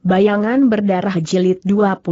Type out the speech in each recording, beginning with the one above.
Bayangan berdarah jilid 24.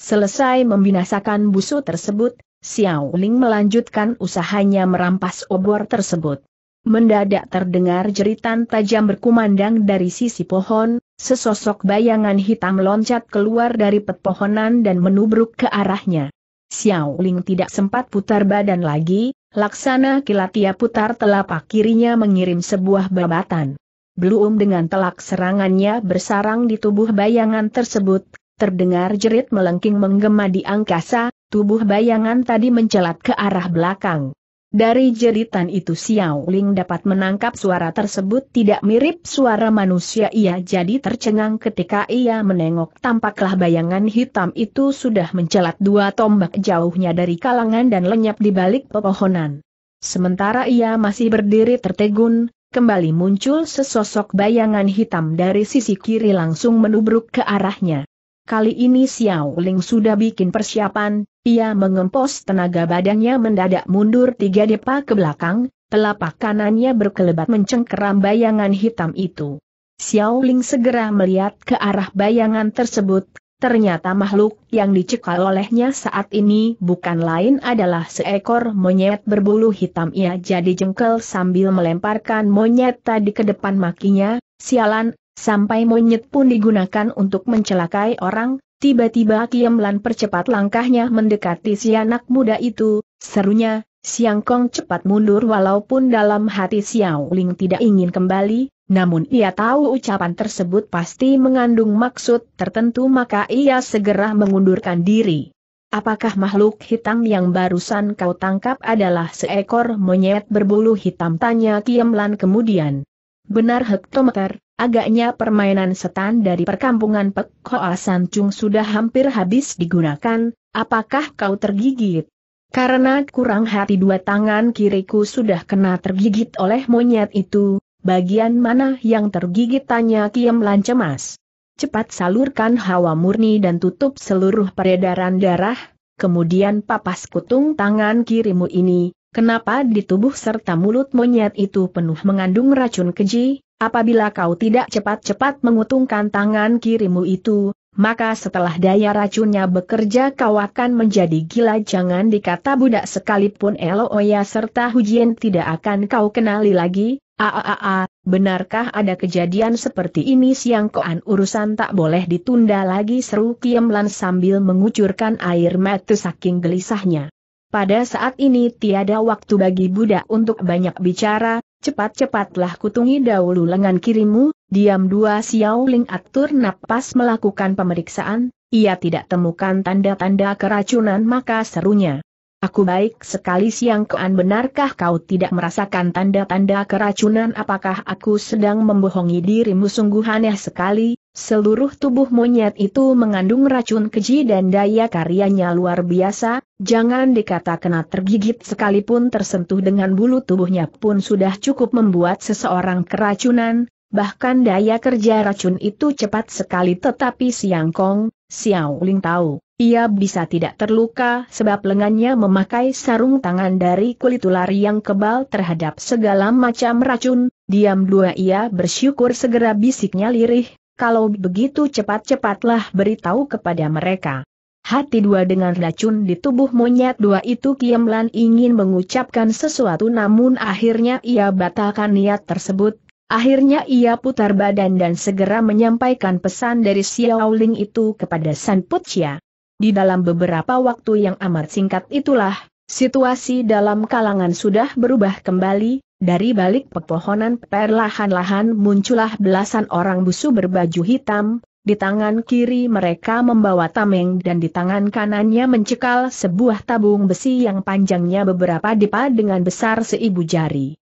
Selesai membinasakan busu tersebut, Xiao Ling melanjutkan usahanya merampas obor tersebut. Mendadak terdengar jeritan tajam berkumandang dari sisi pohon, sesosok bayangan hitam loncat keluar dari pepohonan dan menubruk ke arahnya. Xiao Ling tidak sempat putar badan lagi, laksana kilatia putar telapak kirinya mengirim sebuah babatan. Belum dengan telak serangannya bersarang di tubuh bayangan tersebut, terdengar jerit melengking menggema di angkasa, tubuh bayangan tadi mencelat ke arah belakang. Dari jeritan itu Xiao Ling dapat menangkap suara tersebut tidak mirip suara manusia ia jadi tercengang ketika ia menengok tampaklah bayangan hitam itu sudah mencelat dua tombak jauhnya dari kalangan dan lenyap di balik pepohonan. Sementara ia masih berdiri tertegun, kembali muncul sesosok bayangan hitam dari sisi kiri langsung menubruk ke arahnya. Kali ini Xiao Ling sudah bikin persiapan, ia mengempos tenaga badannya mendadak mundur tiga depa ke belakang, telapak kanannya berkelebat mencengkeram bayangan hitam itu. Xiao Ling segera melihat ke arah bayangan tersebut, Ternyata makhluk yang dicekal olehnya saat ini bukan lain adalah seekor monyet berbulu hitam. Ia jadi jengkel sambil melemparkan monyet tadi ke depan makinya, sialan, sampai monyet pun digunakan untuk mencelakai orang, tiba-tiba Kiemlan percepat langkahnya mendekati si anak muda itu, serunya, Siang Kong cepat mundur walaupun dalam hati Xiao Ling tidak ingin kembali, namun ia tahu ucapan tersebut pasti mengandung maksud tertentu maka ia segera mengundurkan diri. Apakah makhluk hitam yang barusan kau tangkap adalah seekor monyet berbulu hitam? Tanya Kiamlan kemudian. Benar hektometer, agaknya permainan setan dari perkampungan Pek Hoa Sancung sudah hampir habis digunakan, apakah kau tergigit? Karena kurang hati dua tangan kiriku sudah kena tergigit oleh monyet itu, bagian mana yang tergigit tanya Kiemlan cemas. Cepat salurkan hawa murni dan tutup seluruh peredaran darah, kemudian papas kutung tangan kirimu ini, kenapa di tubuh serta mulut monyet itu penuh mengandung racun keji, apabila kau tidak cepat-cepat mengutungkan tangan kirimu itu, maka setelah daya racunnya bekerja kau akan menjadi gila jangan dikata budak sekalipun Oya serta Hujien tidak akan kau kenali lagi, aaa, ah, ah, ah, benarkah ada kejadian seperti ini siang koan urusan tak boleh ditunda lagi seru Kiemlan sambil mengucurkan air mata saking gelisahnya. Pada saat ini tiada waktu bagi budak untuk banyak bicara, cepat-cepatlah kutungi dahulu lengan kirimu, Diam dua Xiao Ling atur napas melakukan pemeriksaan, ia tidak temukan tanda-tanda keracunan maka serunya. Aku baik sekali siang kean benarkah kau tidak merasakan tanda-tanda keracunan apakah aku sedang membohongi dirimu sungguh aneh sekali, seluruh tubuh monyet itu mengandung racun keji dan daya karyanya luar biasa, jangan dikata kena tergigit sekalipun tersentuh dengan bulu tubuhnya pun sudah cukup membuat seseorang keracunan, Bahkan daya kerja racun itu cepat sekali tetapi Siang Kong, Xiao Ling tahu, ia bisa tidak terluka sebab lengannya memakai sarung tangan dari kulit ular yang kebal terhadap segala macam racun, diam dua ia bersyukur segera bisiknya lirih, kalau begitu cepat-cepatlah beritahu kepada mereka. Hati dua dengan racun di tubuh monyet dua itu Kiamlan ingin mengucapkan sesuatu namun akhirnya ia batalkan niat tersebut Akhirnya ia putar badan dan segera menyampaikan pesan dari Xiaoling itu kepada San Putia. Di dalam beberapa waktu yang amat singkat itulah, situasi dalam kalangan sudah berubah kembali, dari balik pepohonan perlahan-lahan muncullah belasan orang busu berbaju hitam, di tangan kiri mereka membawa tameng dan di tangan kanannya mencekal sebuah tabung besi yang panjangnya beberapa depa dengan besar seibu jari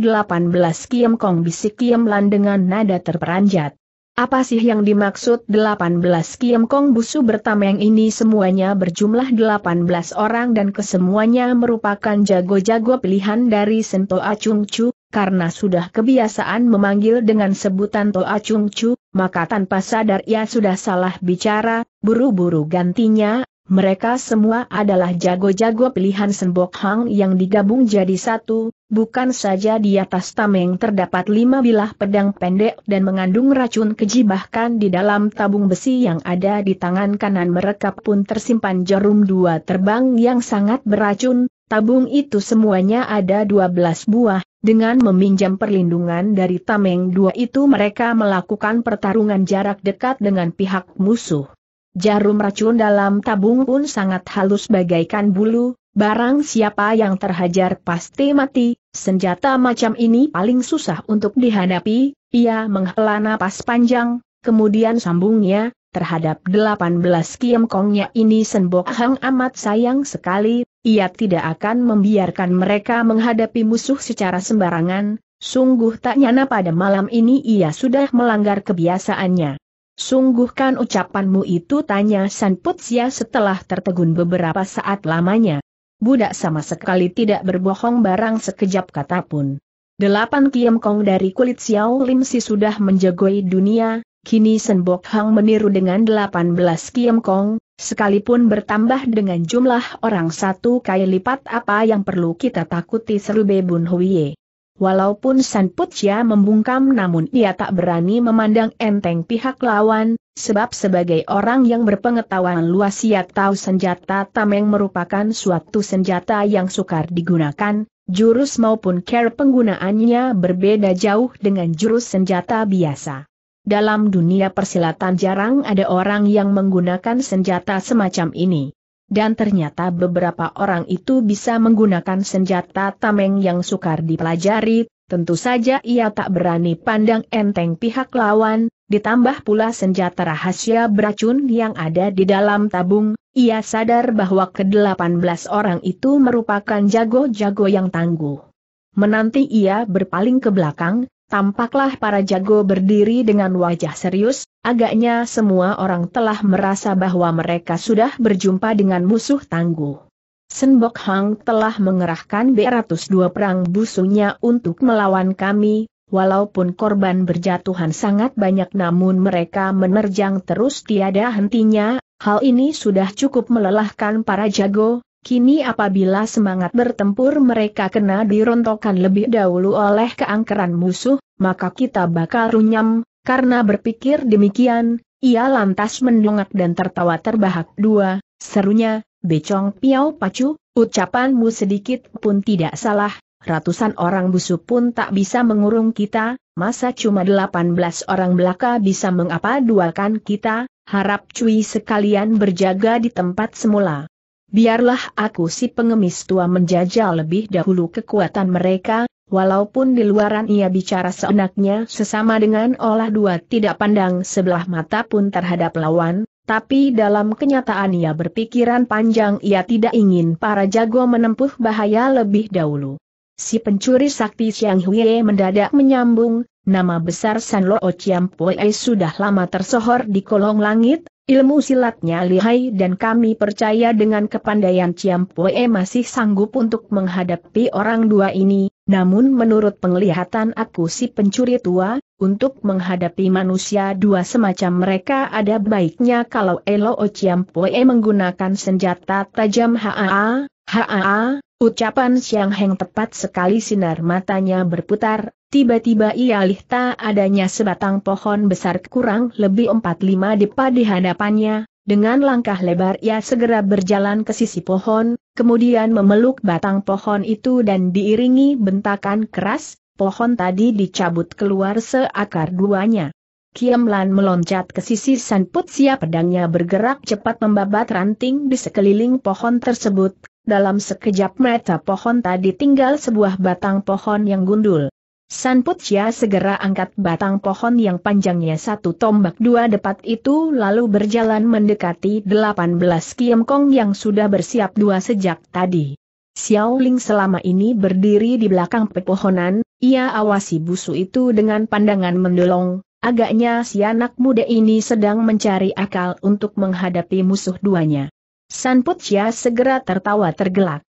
delapan 18 Kiam Kong bisik Kiam Lan dengan nada terperanjat. Apa sih yang dimaksud 18 Kiam Kong busu bertameng ini semuanya berjumlah 18 orang dan kesemuanya merupakan jago-jago pilihan dari Sento Acung Chu, karena sudah kebiasaan memanggil dengan sebutan to Acung Chu, maka tanpa sadar ia sudah salah bicara, buru-buru gantinya mereka semua adalah jago-jago pilihan Sembok Hang yang digabung jadi satu, bukan saja di atas tameng terdapat lima bilah pedang pendek dan mengandung racun keji bahkan di dalam tabung besi yang ada di tangan kanan mereka pun tersimpan jarum dua terbang yang sangat beracun, tabung itu semuanya ada dua belas buah, dengan meminjam perlindungan dari tameng dua itu mereka melakukan pertarungan jarak dekat dengan pihak musuh. Jarum racun dalam tabung pun sangat halus bagaikan bulu, barang siapa yang terhajar pasti mati, senjata macam ini paling susah untuk dihadapi, ia menghela napas panjang, kemudian sambungnya, terhadap delapan belas 18 kongnya ini Senbok Hang amat sayang sekali, ia tidak akan membiarkan mereka menghadapi musuh secara sembarangan, sungguh tak nyana pada malam ini ia sudah melanggar kebiasaannya. Sungguhkan ucapanmu itu tanya San Putsia setelah tertegun beberapa saat lamanya. Budak sama sekali tidak berbohong barang sekejap kata pun. Delapan kiam Kong dari kulit Xiao Lim Si sudah menjagoi dunia, kini Sen Bok Hang meniru dengan delapan belas kiam Kong, sekalipun bertambah dengan jumlah orang satu kali lipat apa yang perlu kita takuti seru Bebun Huiye. Walaupun San Putia membungkam namun ia tak berani memandang enteng pihak lawan, sebab sebagai orang yang berpengetahuan luas ia tahu senjata tameng merupakan suatu senjata yang sukar digunakan, jurus maupun care penggunaannya berbeda jauh dengan jurus senjata biasa. Dalam dunia persilatan jarang ada orang yang menggunakan senjata semacam ini dan ternyata beberapa orang itu bisa menggunakan senjata tameng yang sukar dipelajari, tentu saja ia tak berani pandang enteng pihak lawan, ditambah pula senjata rahasia beracun yang ada di dalam tabung, ia sadar bahwa ke-18 orang itu merupakan jago-jago yang tangguh. Menanti ia berpaling ke belakang, tampaklah para jago berdiri dengan wajah serius, agaknya semua orang telah merasa bahwa mereka sudah berjumpa dengan musuh tangguh. Senbok Hang telah mengerahkan B102 perang busunya untuk melawan kami, Walaupun korban berjatuhan sangat banyak namun mereka menerjang terus tiada hentinya, hal ini sudah cukup melelahkan para jago, Kini apabila semangat bertempur mereka kena dirontokkan lebih dahulu oleh keangkeran musuh, maka kita bakal runyam, karena berpikir demikian, ia lantas mendongak dan tertawa terbahak dua, serunya, Becong Piau Pacu, ucapanmu sedikit pun tidak salah, ratusan orang musuh pun tak bisa mengurung kita, masa cuma delapan belas orang belaka bisa mengapa kan kita, harap cuy sekalian berjaga di tempat semula biarlah aku si pengemis tua menjajal lebih dahulu kekuatan mereka, walaupun di luaran ia bicara seenaknya sesama dengan olah dua tidak pandang sebelah mata pun terhadap lawan, tapi dalam kenyataan ia berpikiran panjang ia tidak ingin para jago menempuh bahaya lebih dahulu. Si pencuri sakti Siang Huye mendadak menyambung, nama besar San Luo Chiam Pue sudah lama tersohor di kolong langit, Ilmu silatnya lihai dan kami percaya dengan kepandaian Ciampue masih sanggup untuk menghadapi orang dua ini, namun menurut penglihatan aku si pencuri tua, untuk menghadapi manusia dua semacam mereka ada baiknya kalau Elo O Ciampue menggunakan senjata tajam HAA, HAA, ucapan Siang Heng tepat sekali sinar matanya berputar, Tiba-tiba ia alih adanya sebatang pohon besar kurang lebih 45 depa di hadapannya, dengan langkah lebar ia segera berjalan ke sisi pohon, kemudian memeluk batang pohon itu dan diiringi bentakan keras, pohon tadi dicabut keluar seakar duanya. Lan meloncat ke sisi Sanput Sia pedangnya bergerak cepat membabat ranting di sekeliling pohon tersebut, dalam sekejap mata pohon tadi tinggal sebuah batang pohon yang gundul. San Putia segera angkat batang pohon yang panjangnya satu tombak dua depat itu lalu berjalan mendekati delapan 18 kong yang sudah bersiap dua sejak tadi. Xiao Ling selama ini berdiri di belakang pepohonan, ia awasi busu itu dengan pandangan mendolong, agaknya si anak muda ini sedang mencari akal untuk menghadapi musuh duanya. San Putia segera tertawa tergelak.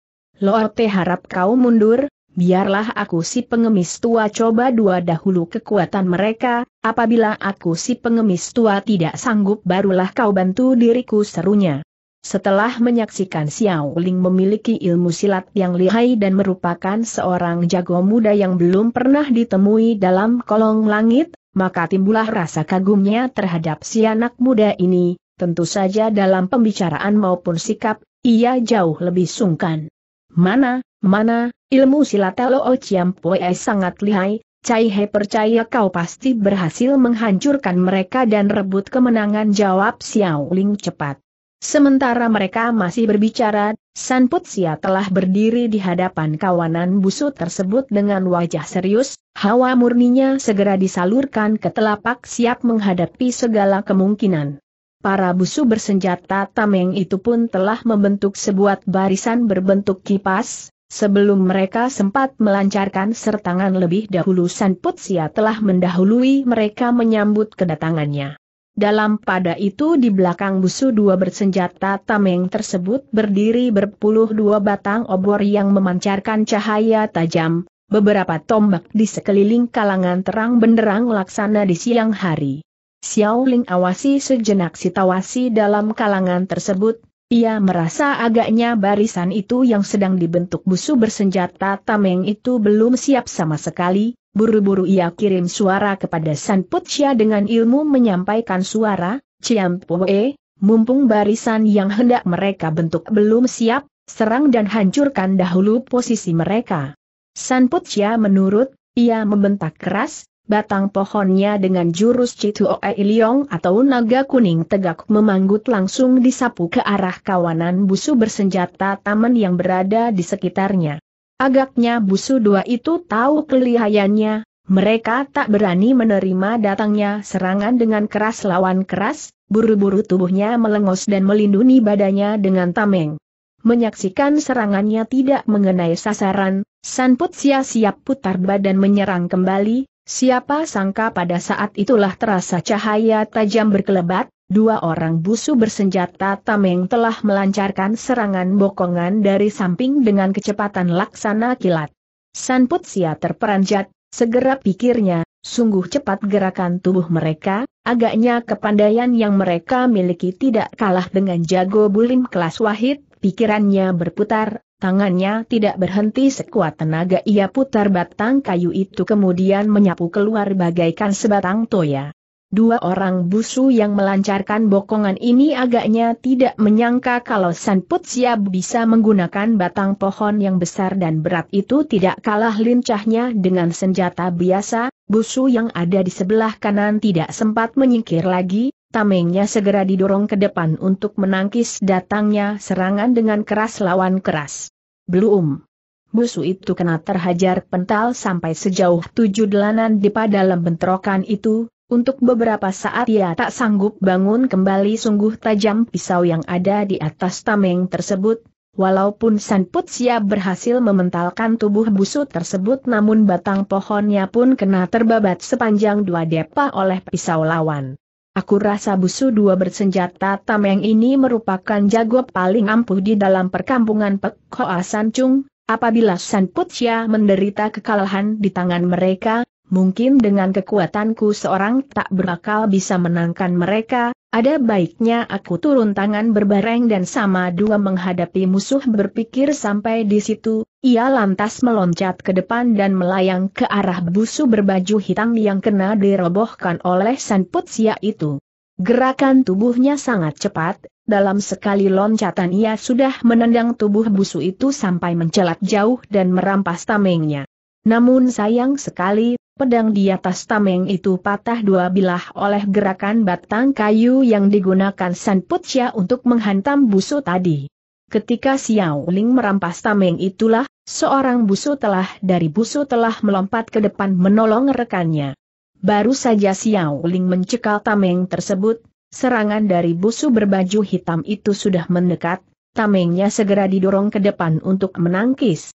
Te harap kau mundur, Biarlah aku si pengemis tua coba dua dahulu kekuatan mereka, apabila aku si pengemis tua tidak sanggup barulah kau bantu diriku serunya. Setelah menyaksikan Xiao Ling memiliki ilmu silat yang lihai dan merupakan seorang jago muda yang belum pernah ditemui dalam kolong langit, maka timbullah rasa kagumnya terhadap si anak muda ini, tentu saja dalam pembicaraan maupun sikap, ia jauh lebih sungkan. Mana, Mana, ilmu silat Loo Chiam Pue sangat lihai, Cai He percaya kau pasti berhasil menghancurkan mereka dan rebut kemenangan jawab Xiao Ling cepat. Sementara mereka masih berbicara, San Putsia telah berdiri di hadapan kawanan busuk tersebut dengan wajah serius, hawa murninya segera disalurkan ke telapak siap menghadapi segala kemungkinan. Para busu bersenjata tameng itu pun telah membentuk sebuah barisan berbentuk kipas, Sebelum mereka sempat melancarkan sertangan lebih dahulu San Putsia telah mendahului mereka menyambut kedatangannya. Dalam pada itu di belakang busu dua bersenjata tameng tersebut berdiri berpuluh dua batang obor yang memancarkan cahaya tajam, beberapa tombak di sekeliling kalangan terang benderang laksana di siang hari. Xiao Ling awasi sejenak situasi dalam kalangan tersebut, ia merasa agaknya barisan itu yang sedang dibentuk busu bersenjata tameng itu belum siap sama sekali, buru-buru ia kirim suara kepada San dengan ilmu menyampaikan suara, Ciam Poe, mumpung barisan yang hendak mereka bentuk belum siap, serang dan hancurkan dahulu posisi mereka. San menurut, ia membentak keras, batang pohonnya dengan jurus Citu Oe Iliong atau naga kuning tegak memanggut langsung disapu ke arah kawanan busu bersenjata taman yang berada di sekitarnya. Agaknya busu dua itu tahu kelihayannya, mereka tak berani menerima datangnya serangan dengan keras lawan keras, buru-buru tubuhnya melengos dan melindungi badannya dengan tameng. Menyaksikan serangannya tidak mengenai sasaran, Sanput sia-siap putar badan menyerang kembali, Siapa sangka pada saat itulah terasa cahaya tajam berkelebat, dua orang busu bersenjata tameng telah melancarkan serangan bokongan dari samping dengan kecepatan laksana kilat. Sanput Sia terperanjat, segera pikirnya, sungguh cepat gerakan tubuh mereka, agaknya kepandaian yang mereka miliki tidak kalah dengan jago bulim kelas wahid, pikirannya berputar, Tangannya tidak berhenti sekuat tenaga ia putar batang kayu itu kemudian menyapu keluar bagaikan sebatang toya. Dua orang busu yang melancarkan bokongan ini agaknya tidak menyangka kalau Sanput Siap bisa menggunakan batang pohon yang besar dan berat itu tidak kalah lincahnya dengan senjata biasa, busu yang ada di sebelah kanan tidak sempat menyingkir lagi, tamengnya segera didorong ke depan untuk menangkis datangnya serangan dengan keras lawan keras. Belum. Musuh itu kena terhajar pental sampai sejauh tujuh delanan di dalam bentrokan itu, untuk beberapa saat ia tak sanggup bangun kembali sungguh tajam pisau yang ada di atas tameng tersebut, walaupun Sanput Putsia berhasil mementalkan tubuh busuk tersebut namun batang pohonnya pun kena terbabat sepanjang dua depa oleh pisau lawan. Aku rasa busu dua bersenjata tameng ini merupakan jago paling ampuh di dalam perkampungan Pek Hoa San Chung, apabila San Putia menderita kekalahan di tangan mereka, Mungkin dengan kekuatanku seorang tak berakal bisa menangkan mereka, ada baiknya aku turun tangan berbareng dan sama dua menghadapi musuh berpikir sampai di situ, ia lantas meloncat ke depan dan melayang ke arah busu berbaju hitam yang kena dirobohkan oleh San Putsia itu. Gerakan tubuhnya sangat cepat, dalam sekali loncatan ia sudah menendang tubuh busu itu sampai mencelat jauh dan merampas tamengnya. Namun sayang sekali, pedang di atas tameng itu patah dua bilah oleh gerakan batang kayu yang digunakan San Putia untuk menghantam busu tadi. Ketika Xiao Ling merampas tameng itulah, seorang busu telah dari busu telah melompat ke depan menolong rekannya. Baru saja Xiao Ling mencekal tameng tersebut, serangan dari busu berbaju hitam itu sudah mendekat, tamengnya segera didorong ke depan untuk menangkis.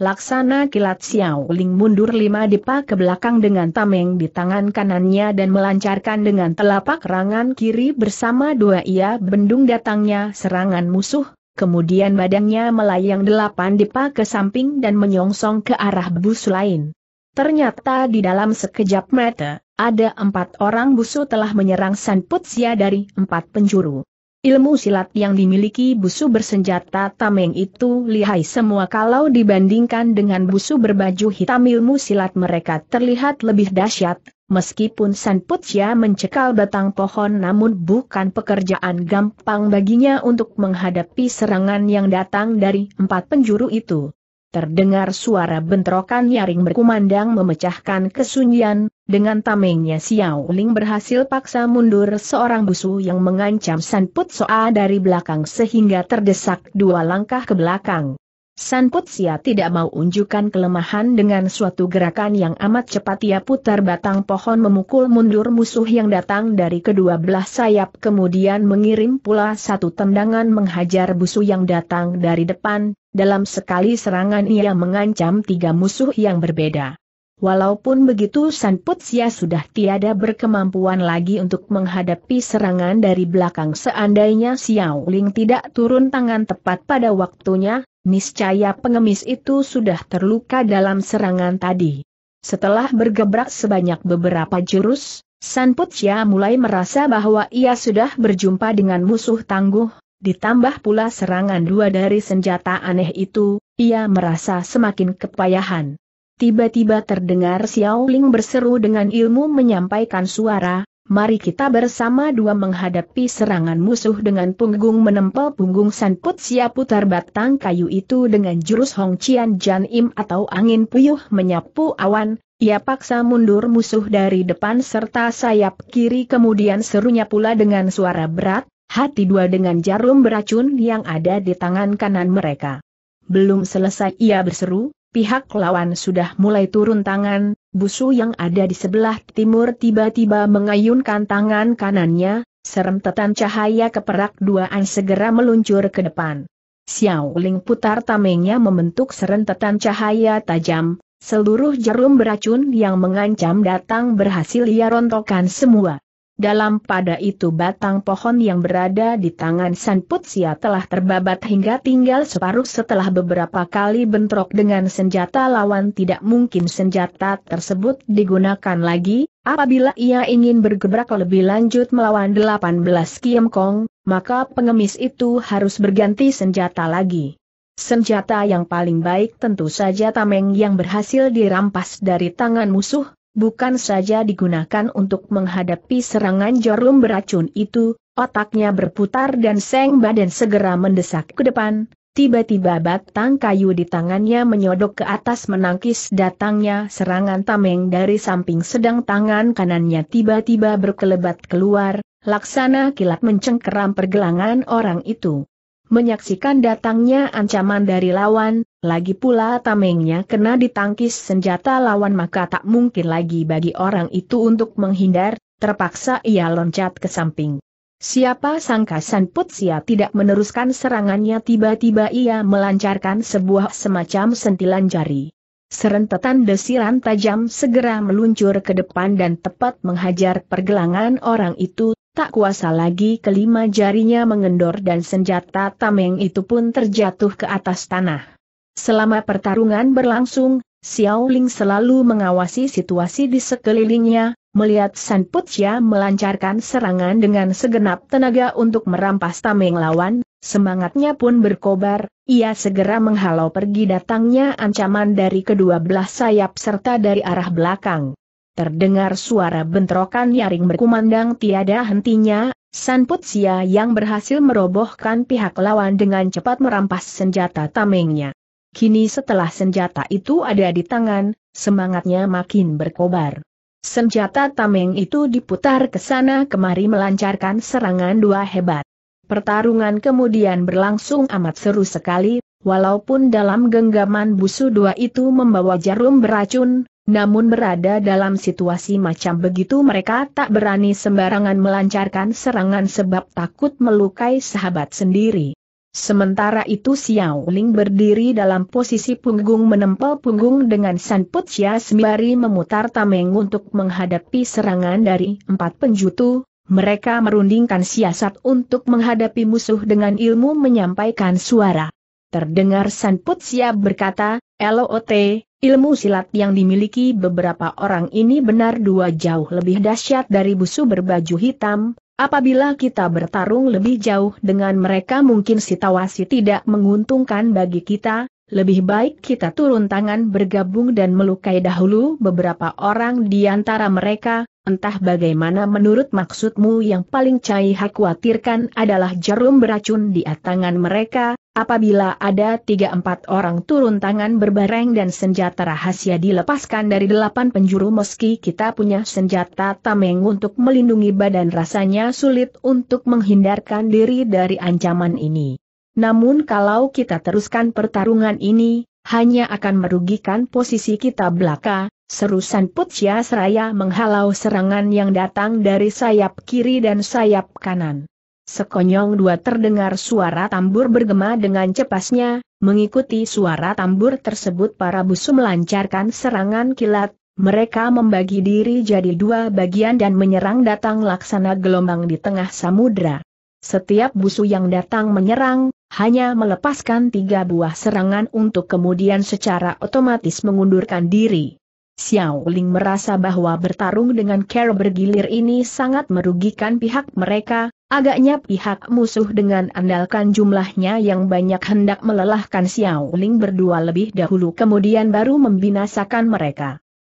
Laksana kilat Xiao Ling mundur lima depa ke belakang dengan tameng di tangan kanannya dan melancarkan dengan telapak rangan kiri bersama dua ia bendung datangnya serangan musuh, kemudian badannya melayang delapan depa ke samping dan menyongsong ke arah bus lain. Ternyata di dalam sekejap mata, ada empat orang busu telah menyerang San Putsia dari empat penjuru. Ilmu silat yang dimiliki busu bersenjata tameng itu lihai semua kalau dibandingkan dengan busu berbaju hitam ilmu silat mereka terlihat lebih dahsyat, meskipun San Putia mencekal batang pohon namun bukan pekerjaan gampang baginya untuk menghadapi serangan yang datang dari empat penjuru itu terdengar suara bentrokan nyaring berkumandang memecahkan kesunyian, dengan tamengnya Xiao Ling berhasil paksa mundur seorang busu yang mengancam San Put Soa dari belakang sehingga terdesak dua langkah ke belakang. San Putsia tidak mau unjukkan kelemahan dengan suatu gerakan yang amat cepat ia putar batang pohon memukul mundur musuh yang datang dari kedua belah sayap kemudian mengirim pula satu tendangan menghajar busu yang datang dari depan, dalam sekali serangan ia mengancam tiga musuh yang berbeda. Walaupun begitu San Putsia sudah tiada berkemampuan lagi untuk menghadapi serangan dari belakang seandainya Xiao Ling tidak turun tangan tepat pada waktunya, Niscaya pengemis itu sudah terluka dalam serangan tadi. Setelah bergebrak sebanyak beberapa jurus, San Putia mulai merasa bahwa ia sudah berjumpa dengan musuh tangguh, ditambah pula serangan dua dari senjata aneh itu, ia merasa semakin kepayahan. Tiba-tiba terdengar Xiao Ling berseru dengan ilmu menyampaikan suara, mari kita bersama dua menghadapi serangan musuh dengan punggung menempel punggung Sanput siap putar batang kayu itu dengan jurus Hong Qian Jan Im atau angin puyuh menyapu awan, ia paksa mundur musuh dari depan serta sayap kiri kemudian serunya pula dengan suara berat, hati dua dengan jarum beracun yang ada di tangan kanan mereka. Belum selesai ia berseru, pihak lawan sudah mulai turun tangan, Busu yang ada di sebelah timur tiba-tiba mengayunkan tangan kanannya, serentetan cahaya keperak duaan segera meluncur ke depan. Xiao Ling putar tamengnya membentuk serentetan cahaya tajam, seluruh jarum beracun yang mengancam datang berhasil ia rontokkan semua. Dalam pada itu batang pohon yang berada di tangan San Putsia telah terbabat hingga tinggal separuh setelah beberapa kali bentrok dengan senjata lawan tidak mungkin senjata tersebut digunakan lagi, apabila ia ingin bergebrak lebih lanjut melawan 18 Kiem Kong, maka pengemis itu harus berganti senjata lagi. Senjata yang paling baik tentu saja tameng yang berhasil dirampas dari tangan musuh, Bukan saja digunakan untuk menghadapi serangan jarum beracun itu, otaknya berputar dan seng badan segera mendesak ke depan, tiba-tiba batang kayu di tangannya menyodok ke atas menangkis datangnya serangan tameng dari samping sedang tangan kanannya tiba-tiba berkelebat keluar, laksana kilat mencengkeram pergelangan orang itu menyaksikan datangnya ancaman dari lawan, lagi pula tamengnya kena ditangkis senjata lawan maka tak mungkin lagi bagi orang itu untuk menghindar, terpaksa ia loncat ke samping. Siapa sangka Sanputsia tidak meneruskan serangannya tiba-tiba ia melancarkan sebuah semacam sentilan jari. Serentetan desiran tajam segera meluncur ke depan dan tepat menghajar pergelangan orang itu, Tak kuasa lagi kelima jarinya mengendor dan senjata tameng itu pun terjatuh ke atas tanah. Selama pertarungan berlangsung, Xiao Ling selalu mengawasi situasi di sekelilingnya, melihat San Putia melancarkan serangan dengan segenap tenaga untuk merampas tameng lawan, semangatnya pun berkobar, ia segera menghalau pergi datangnya ancaman dari kedua belah sayap serta dari arah belakang. Terdengar suara bentrokan nyaring berkumandang tiada hentinya, San Putsia yang berhasil merobohkan pihak lawan dengan cepat merampas senjata tamengnya. Kini setelah senjata itu ada di tangan, semangatnya makin berkobar. Senjata tameng itu diputar ke sana kemari melancarkan serangan dua hebat. Pertarungan kemudian berlangsung amat seru sekali, walaupun dalam genggaman busu dua itu membawa jarum beracun, namun berada dalam situasi macam begitu mereka tak berani sembarangan melancarkan serangan sebab takut melukai sahabat sendiri. Sementara itu Xiao Ling berdiri dalam posisi punggung menempel punggung dengan San Putsia sembari memutar tameng untuk menghadapi serangan dari empat penjutu, mereka merundingkan siasat untuk menghadapi musuh dengan ilmu menyampaikan suara. Terdengar San Putsia berkata, LOT, Ilmu silat yang dimiliki beberapa orang ini benar dua jauh lebih dahsyat dari busu berbaju hitam, apabila kita bertarung lebih jauh dengan mereka mungkin situasi tidak menguntungkan bagi kita, lebih baik kita turun tangan bergabung dan melukai dahulu beberapa orang di antara mereka, Entah bagaimana menurut maksudmu yang paling Cai khawatirkan adalah jarum beracun di tangan mereka, apabila ada tiga empat orang turun tangan berbareng dan senjata rahasia dilepaskan dari delapan penjuru meski kita punya senjata tameng untuk melindungi badan rasanya sulit untuk menghindarkan diri dari ancaman ini. Namun kalau kita teruskan pertarungan ini, hanya akan merugikan posisi kita belaka, Serusan Sanput Sia Seraya menghalau serangan yang datang dari sayap kiri dan sayap kanan. Sekonyong dua terdengar suara tambur bergema dengan cepasnya, mengikuti suara tambur tersebut para busu melancarkan serangan kilat, mereka membagi diri jadi dua bagian dan menyerang datang laksana gelombang di tengah samudra. Setiap busu yang datang menyerang, hanya melepaskan tiga buah serangan untuk kemudian secara otomatis mengundurkan diri. Xiao Ling merasa bahwa bertarung dengan cara bergilir ini sangat merugikan pihak mereka, agaknya pihak musuh dengan andalkan jumlahnya yang banyak hendak melelahkan Xiao Ling berdua lebih dahulu kemudian baru membinasakan mereka.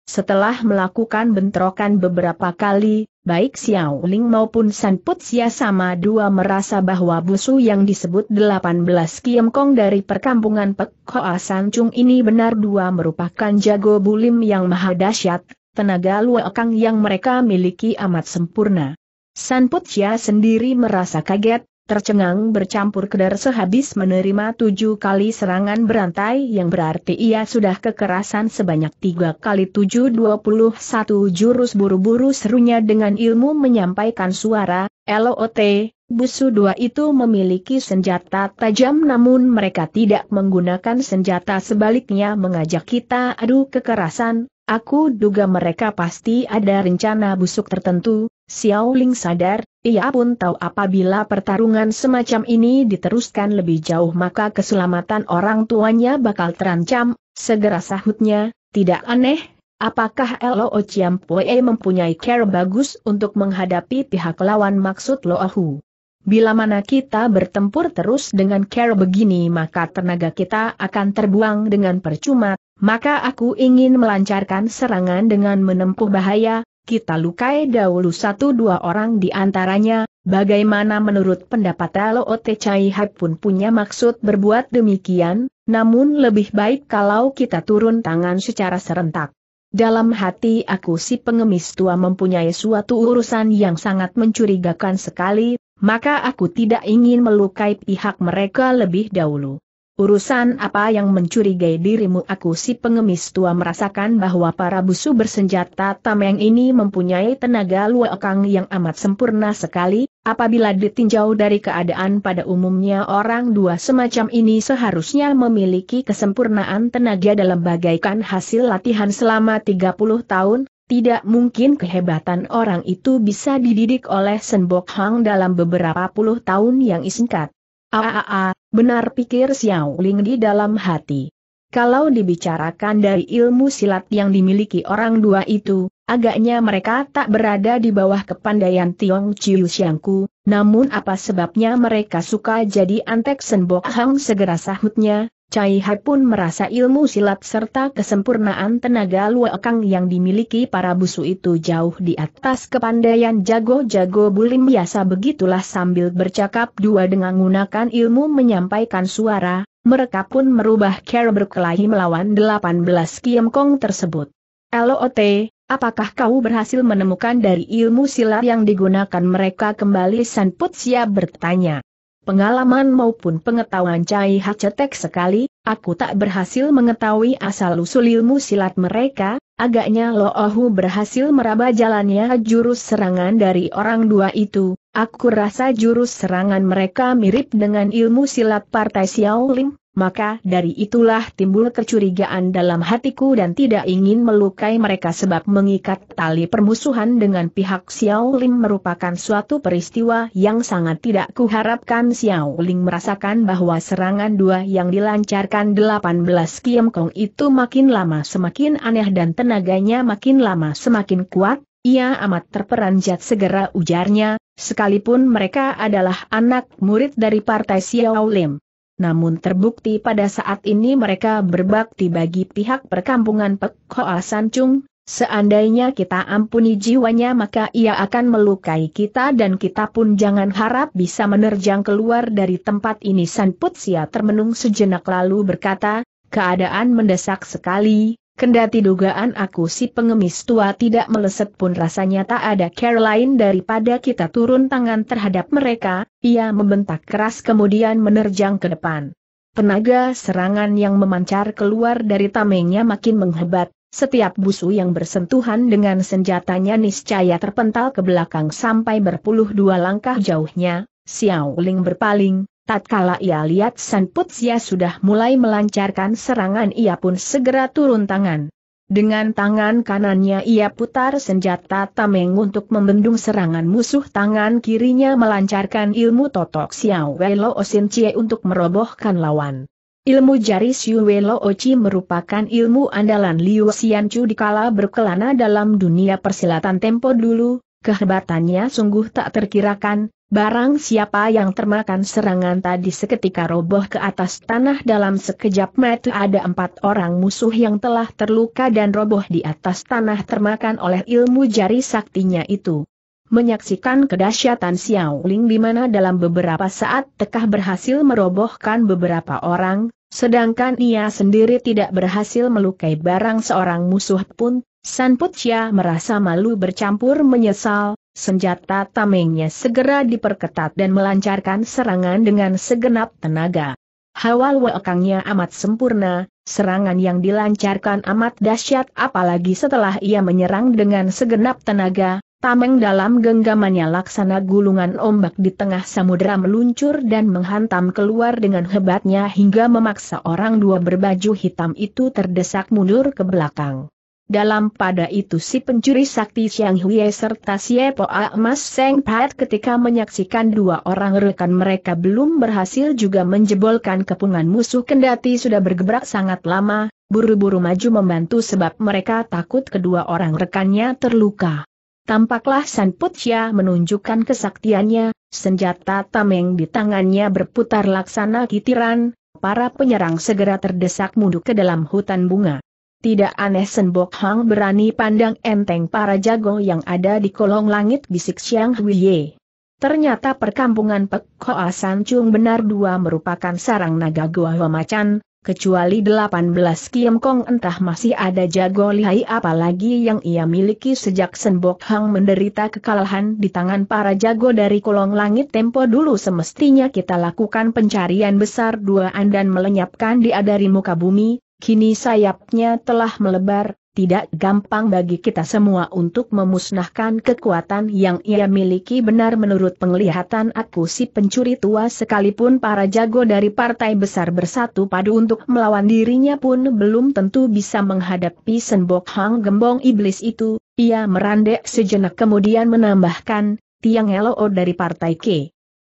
Setelah melakukan bentrokan beberapa kali, baik Xiao Ling maupun San Putsia sama dua merasa bahwa busu yang disebut 18 Kiem Kong dari perkampungan Pek Hoa San Chung ini benar dua merupakan jago bulim yang maha dahsyat, tenaga luakang yang mereka miliki amat sempurna. San Putsia sendiri merasa kaget, tercengang bercampur kedar sehabis menerima tujuh kali serangan berantai yang berarti ia sudah kekerasan sebanyak tiga kali tujuh dua puluh satu jurus buru-buru serunya dengan ilmu menyampaikan suara, LOT, busu dua itu memiliki senjata tajam namun mereka tidak menggunakan senjata sebaliknya mengajak kita adu kekerasan, Aku duga mereka pasti ada rencana busuk tertentu, Xiao Ling sadar, ia pun tahu apabila pertarungan semacam ini diteruskan lebih jauh maka keselamatan orang tuanya bakal terancam, segera sahutnya, tidak aneh, apakah Lo Chiam Pue mempunyai care bagus untuk menghadapi pihak lawan maksud Lo Ahu? Bila mana kita bertempur terus dengan care begini maka tenaga kita akan terbuang dengan percuma, maka aku ingin melancarkan serangan dengan menempuh bahaya, kita lukai dahulu satu dua orang di antaranya, bagaimana menurut pendapat Ote Chai Hai pun punya maksud berbuat demikian, namun lebih baik kalau kita turun tangan secara serentak. Dalam hati aku si pengemis tua mempunyai suatu urusan yang sangat mencurigakan sekali, maka aku tidak ingin melukai pihak mereka lebih dahulu. Urusan apa yang mencurigai dirimu aku si pengemis tua merasakan bahwa para busu bersenjata tameng ini mempunyai tenaga luakang yang amat sempurna sekali, apabila ditinjau dari keadaan pada umumnya orang dua semacam ini seharusnya memiliki kesempurnaan tenaga dalam bagaikan hasil latihan selama 30 tahun, tidak mungkin kehebatan orang itu bisa dididik oleh Senbok Hang dalam beberapa puluh tahun yang singkat. Aaaa, Benar pikir Xiao Ling di dalam hati. Kalau dibicarakan dari ilmu silat yang dimiliki orang dua itu, agaknya mereka tak berada di bawah kepandaian Tiong Chiu Xiangku, namun apa sebabnya mereka suka jadi antek Senbok Hang segera sahutnya, Cai Hai pun merasa ilmu silat serta kesempurnaan tenaga Kang yang dimiliki para busu itu jauh di atas kepandaian jago-jago bulim biasa begitulah sambil bercakap dua dengan menggunakan ilmu menyampaikan suara, mereka pun merubah cara berkelahi melawan 18 Kiam Kong tersebut. LOT, apakah kau berhasil menemukan dari ilmu silat yang digunakan mereka kembali San Putsia bertanya. Pengalaman maupun pengetahuan Cai Hacetek sekali, aku tak berhasil mengetahui asal-usul ilmu silat mereka, agaknya Loohu berhasil meraba jalannya jurus serangan dari orang dua itu, aku rasa jurus serangan mereka mirip dengan ilmu silat Partai Xiao Ling maka dari itulah timbul kecurigaan dalam hatiku dan tidak ingin melukai mereka sebab mengikat tali permusuhan dengan pihak Xiao Ling merupakan suatu peristiwa yang sangat tidak kuharapkan Xiao Ling merasakan bahwa serangan dua yang dilancarkan 18 Kiem Kong itu makin lama semakin aneh dan tenaganya makin lama semakin kuat, ia amat terperanjat segera ujarnya, sekalipun mereka adalah anak murid dari partai Xiao Ling namun terbukti pada saat ini mereka berbakti bagi pihak perkampungan Pek Hoa Chung, Seandainya kita ampuni jiwanya maka ia akan melukai kita dan kita pun jangan harap bisa menerjang keluar dari tempat ini Putsia termenung sejenak lalu berkata, keadaan mendesak sekali, Kendati dugaan aku si pengemis tua tidak meleset pun rasanya tak ada care lain daripada kita turun tangan terhadap mereka, ia membentak keras kemudian menerjang ke depan. Tenaga serangan yang memancar keluar dari tamengnya makin menghebat, setiap busu yang bersentuhan dengan senjatanya niscaya terpental ke belakang sampai berpuluh dua langkah jauhnya, Xiao Ling berpaling, Tatkala ia lihat San Putsia sudah mulai melancarkan serangan ia pun segera turun tangan. Dengan tangan kanannya ia putar senjata tameng untuk membendung serangan musuh tangan kirinya melancarkan ilmu totok Xiao Welo Osin Chie untuk merobohkan lawan. Ilmu jari Xiu Welo Oci merupakan ilmu andalan Liu Xianchu dikala berkelana dalam dunia persilatan tempo dulu, kehebatannya sungguh tak terkirakan, Barang siapa yang termakan serangan tadi seketika roboh ke atas tanah dalam sekejap mata ada empat orang musuh yang telah terluka dan roboh di atas tanah termakan oleh ilmu jari saktinya itu. Menyaksikan kedahsyatan Xiao Ling di mana dalam beberapa saat tekah berhasil merobohkan beberapa orang, sedangkan ia sendiri tidak berhasil melukai barang seorang musuh pun, San Putia merasa malu bercampur menyesal, senjata tamengnya segera diperketat dan melancarkan serangan dengan segenap tenaga. Hawa wekangnya amat sempurna, serangan yang dilancarkan amat dahsyat apalagi setelah ia menyerang dengan segenap tenaga, tameng dalam genggamannya laksana gulungan ombak di tengah samudera meluncur dan menghantam keluar dengan hebatnya hingga memaksa orang dua berbaju hitam itu terdesak mundur ke belakang. Dalam pada itu si pencuri sakti Siang Hui serta Xie Poa Mas Seng Pat ketika menyaksikan dua orang rekan mereka belum berhasil juga menjebolkan kepungan musuh kendati sudah bergebrak sangat lama, buru-buru maju membantu sebab mereka takut kedua orang rekannya terluka. Tampaklah San Putia menunjukkan kesaktiannya, senjata tameng di tangannya berputar laksana kitiran, para penyerang segera terdesak mundur ke dalam hutan bunga. Tidak aneh Senbok Hang berani pandang enteng para jago yang ada di kolong langit bisik Siang Huiye. Ternyata perkampungan Pek Koa Chung benar dua merupakan sarang naga gua Goa Macan, kecuali 18 Kiem Kong entah masih ada jago lihai apalagi yang ia miliki sejak Senbok Hang menderita kekalahan di tangan para jago dari kolong langit tempo dulu semestinya kita lakukan pencarian besar duaan dan melenyapkan dia dari muka bumi, Kini sayapnya telah melebar, tidak gampang bagi kita semua untuk memusnahkan kekuatan yang ia miliki benar menurut penglihatan aku si pencuri tua sekalipun para jago dari partai besar bersatu padu untuk melawan dirinya pun belum tentu bisa menghadapi senbok hang gembong iblis itu, ia merandek sejenak kemudian menambahkan, tiang elo dari partai K.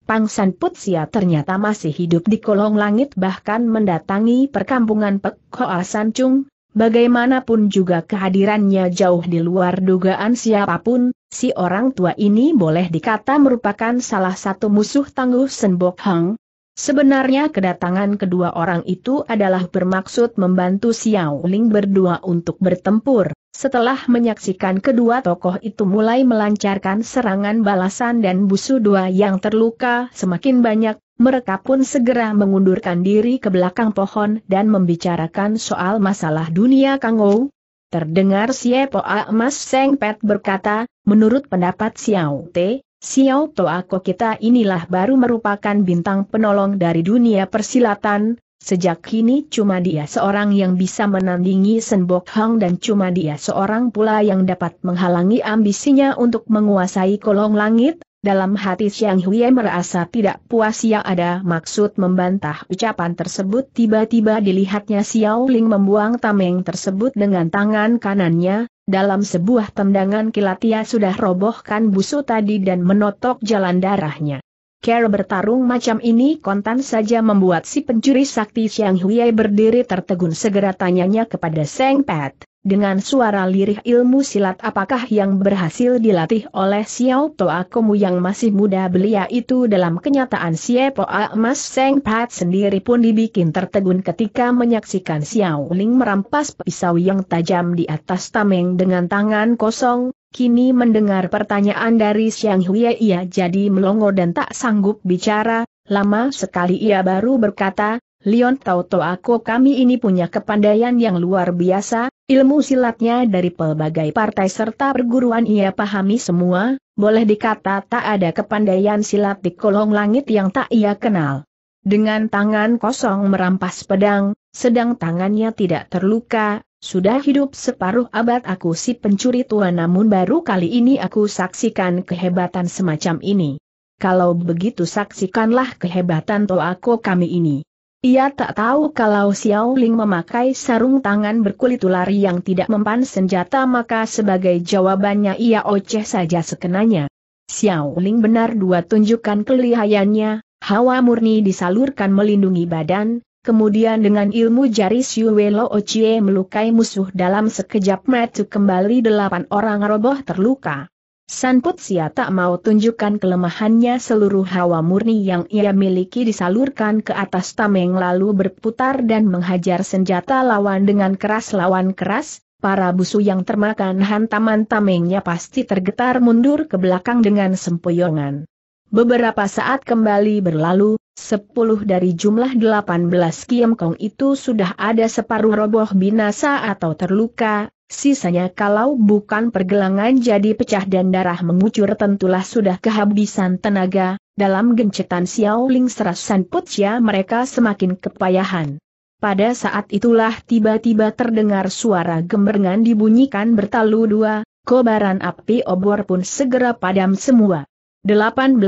Pang San Putsia ternyata masih hidup di kolong langit bahkan mendatangi perkampungan Pek Hoa Chung. Bagaimanapun juga kehadirannya jauh di luar dugaan siapapun, si orang tua ini boleh dikata merupakan salah satu musuh tangguh Senbok Hang, Sebenarnya kedatangan kedua orang itu adalah bermaksud membantu Xiao Ling berdua untuk bertempur. Setelah menyaksikan kedua tokoh itu mulai melancarkan serangan balasan dan busu dua yang terluka semakin banyak, mereka pun segera mengundurkan diri ke belakang pohon dan membicarakan soal masalah dunia Kang Kangou. Terdengar Siepo Mas Seng Pet berkata, menurut pendapat Xiao Te, Xiao Toa kita inilah baru merupakan bintang penolong dari dunia persilatan, sejak kini cuma dia seorang yang bisa menandingi Senbok Hang dan cuma dia seorang pula yang dapat menghalangi ambisinya untuk menguasai kolong langit, dalam hati Xiang Huye merasa tidak puas ia ada maksud membantah ucapan tersebut tiba-tiba dilihatnya Xiao Ling membuang tameng tersebut dengan tangan kanannya, dalam sebuah tendangan kilat ia sudah robohkan busu tadi dan menotok jalan darahnya. Care bertarung macam ini kontan saja membuat si pencuri sakti Xiang Hui berdiri tertegun segera tanyanya kepada Seng Pat dengan suara lirih ilmu silat apakah yang berhasil dilatih oleh Xiao Toa Komu yang masih muda belia itu dalam kenyataan Xiao Emas Seng Pat sendiri pun dibikin tertegun ketika menyaksikan Xiao Ling merampas pisau yang tajam di atas tameng dengan tangan kosong, kini mendengar pertanyaan dari Xiang Hui ia jadi melongo dan tak sanggup bicara, lama sekali ia baru berkata, Leon Tau Toa Ko kami ini punya kepandaian yang luar biasa, Ilmu silatnya dari pelbagai partai serta perguruan ia pahami semua, boleh dikata tak ada kepandaian silat di kolong langit yang tak ia kenal. Dengan tangan kosong merampas pedang, sedang tangannya tidak terluka, sudah hidup separuh abad aku si pencuri tua namun baru kali ini aku saksikan kehebatan semacam ini. Kalau begitu saksikanlah kehebatan toako kami ini. Ia tak tahu kalau Xiao Ling memakai sarung tangan berkulit ular yang tidak mempan senjata maka sebagai jawabannya ia oceh saja sekenanya. Xiao Ling benar dua tunjukkan kelihayannya, hawa murni disalurkan melindungi badan, kemudian dengan ilmu jari Welo Ocie melukai musuh dalam sekejap metu kembali delapan orang roboh terluka. Putsia tak mau tunjukkan kelemahannya seluruh hawa murni yang ia miliki disalurkan ke atas tameng lalu berputar dan menghajar senjata lawan dengan keras lawan keras, para busu yang termakan hantaman tamengnya pasti tergetar mundur ke belakang dengan sempoyongan. Beberapa saat kembali berlalu, sepuluh dari jumlah delapan belas Kong itu sudah ada separuh roboh binasa atau terluka, Sisanya kalau bukan pergelangan jadi pecah dan darah mengucur tentulah sudah kehabisan tenaga, dalam gencetan Xiao Ling serasan putya mereka semakin kepayahan. Pada saat itulah tiba-tiba terdengar suara gemerengan dibunyikan bertalu dua, kobaran api obor pun segera padam semua. 18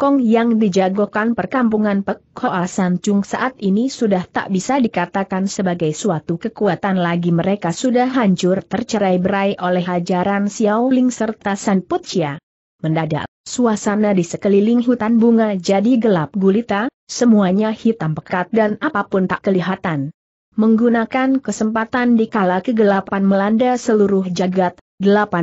kong yang dijagokan perkampungan Pek Hoa Chung saat ini sudah tak bisa dikatakan sebagai suatu kekuatan lagi mereka sudah hancur tercerai berai oleh hajaran xiao ling serta San Putia. Mendadak, suasana di sekeliling hutan bunga jadi gelap gulita, semuanya hitam pekat dan apapun tak kelihatan. Menggunakan kesempatan di kala kegelapan melanda seluruh jagat, 18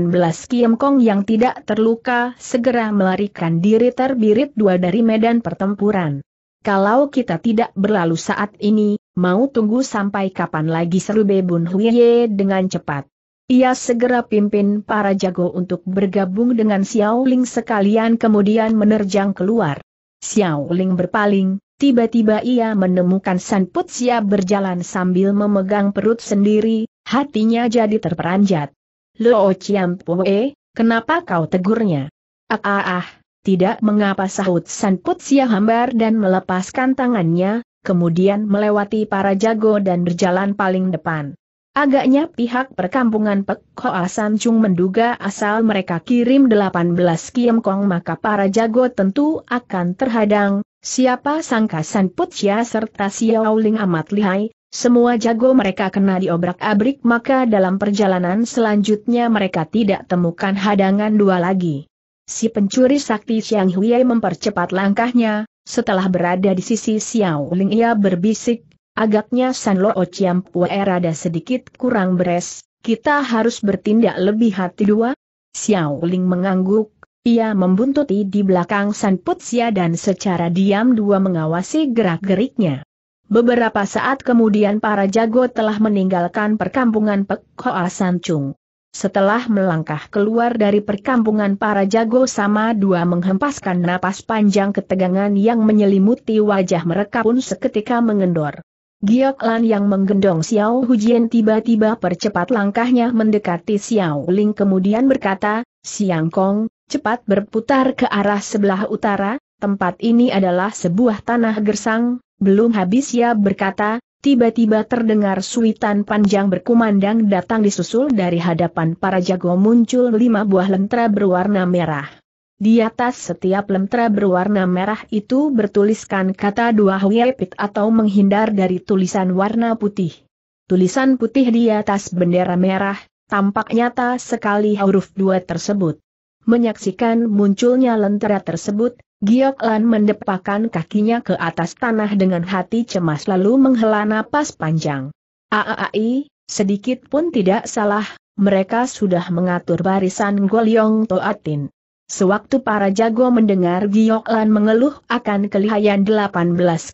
Kiem Kong yang tidak terluka segera melarikan diri terbirit dua dari medan pertempuran. Kalau kita tidak berlalu saat ini, mau tunggu sampai kapan lagi seru Bebun Huiye dengan cepat. Ia segera pimpin para jago untuk bergabung dengan Xiao Ling sekalian kemudian menerjang keluar. Xiao Ling berpaling, tiba-tiba ia menemukan San Putsia berjalan sambil memegang perut sendiri, hatinya jadi terperanjat. Lo Chiampoe, kenapa kau tegurnya? Ah ah ah, tidak mengapa sahut Sanput Sia hambar dan melepaskan tangannya, kemudian melewati para jago dan berjalan paling depan. Agaknya pihak perkampungan Pek Hoa Chung menduga asal mereka kirim 18 Kiem Kong maka para jago tentu akan terhadang, siapa sangka San Putsia serta Ling amat lihai, semua jago mereka kena diobrak-abrik maka dalam perjalanan selanjutnya mereka tidak temukan hadangan dua lagi. Si pencuri sakti Xiang Hui mempercepat langkahnya, setelah berada di sisi Xiao Ling ia berbisik, agaknya San Lo Chiam Pue rada sedikit kurang beres, kita harus bertindak lebih hati dua. Xiao Ling mengangguk, ia membuntuti di belakang San Putsia dan secara diam dua mengawasi gerak-geriknya. Beberapa saat kemudian para jago telah meninggalkan perkampungan Pek Hoa Sancung. Setelah melangkah keluar dari perkampungan para jago sama dua menghempaskan napas panjang ketegangan yang menyelimuti wajah mereka pun seketika mengendor. Giok Lan yang menggendong Xiao Hujian tiba-tiba percepat langkahnya mendekati Xiao Ling kemudian berkata, Siang Kong, cepat berputar ke arah sebelah utara, tempat ini adalah sebuah tanah gersang, belum habis ya berkata, tiba-tiba terdengar suitan panjang berkumandang datang disusul dari hadapan para jago muncul lima buah lentera berwarna merah. Di atas setiap lentera berwarna merah itu bertuliskan kata dua huyepit atau menghindar dari tulisan warna putih. Tulisan putih di atas bendera merah, tampak nyata sekali huruf dua tersebut. Menyaksikan munculnya lentera tersebut, Giok Lan mendepakan kakinya ke atas tanah dengan hati cemas lalu menghela napas panjang. Aaai, sedikit pun tidak salah, mereka sudah mengatur barisan Golyong Toatin. Sewaktu para jago mendengar Giok Lan mengeluh akan kelihayan 18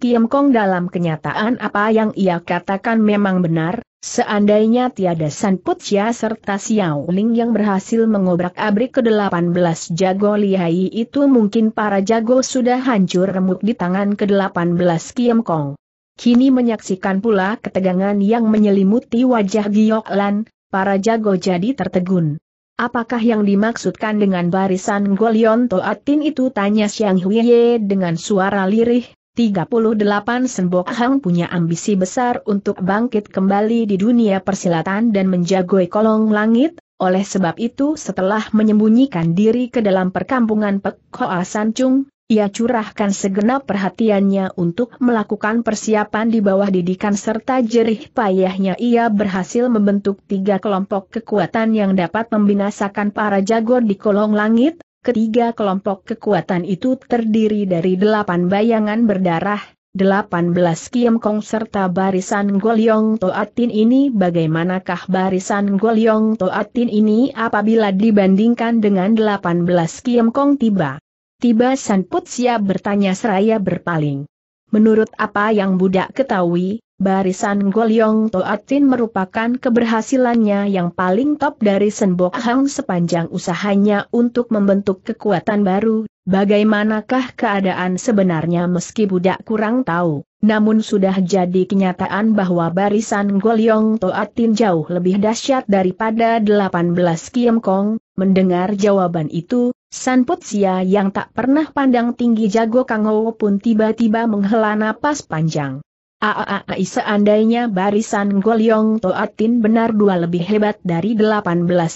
Kiam Kong dalam kenyataan apa yang ia katakan memang benar, Seandainya tiada San Putia serta Xiao Ling yang berhasil mengobrak-abrik ke-18 jago lihai itu mungkin para jago sudah hancur remuk di tangan ke-18 Kiam Kong. Kini menyaksikan pula ketegangan yang menyelimuti wajah Giok Lan, para jago jadi tertegun. Apakah yang dimaksudkan dengan barisan Golion Toatin itu tanya Xiang Huiye dengan suara lirih, 38 Senbok Hang punya ambisi besar untuk bangkit kembali di dunia persilatan dan menjagoi kolong langit, oleh sebab itu setelah menyembunyikan diri ke dalam perkampungan Pek Hoa Chung, ia curahkan segenap perhatiannya untuk melakukan persiapan di bawah didikan serta jerih payahnya ia berhasil membentuk tiga kelompok kekuatan yang dapat membinasakan para jago di kolong langit, Ketiga kelompok kekuatan itu terdiri dari delapan bayangan berdarah, delapan belas Kiam Kong serta barisan Golyong Toatin ini bagaimanakah barisan Golyong Toatin ini apabila dibandingkan dengan delapan belas Kiam Kong tiba? Tiba San Putsia bertanya seraya berpaling. Menurut apa yang budak ketahui, Barisan Golyong Toatin merupakan keberhasilannya yang paling top dari Senbok Hang sepanjang usahanya untuk membentuk kekuatan baru, bagaimanakah keadaan sebenarnya meski budak kurang tahu. Namun sudah jadi kenyataan bahwa barisan Golyong Toatin jauh lebih dahsyat daripada 18 Kiem Kong, mendengar jawaban itu, San Putsia yang tak pernah pandang tinggi jago Kang Ho pun tiba-tiba menghela napas panjang. Aaai seandainya barisan Golyong Toatin benar dua lebih hebat dari 18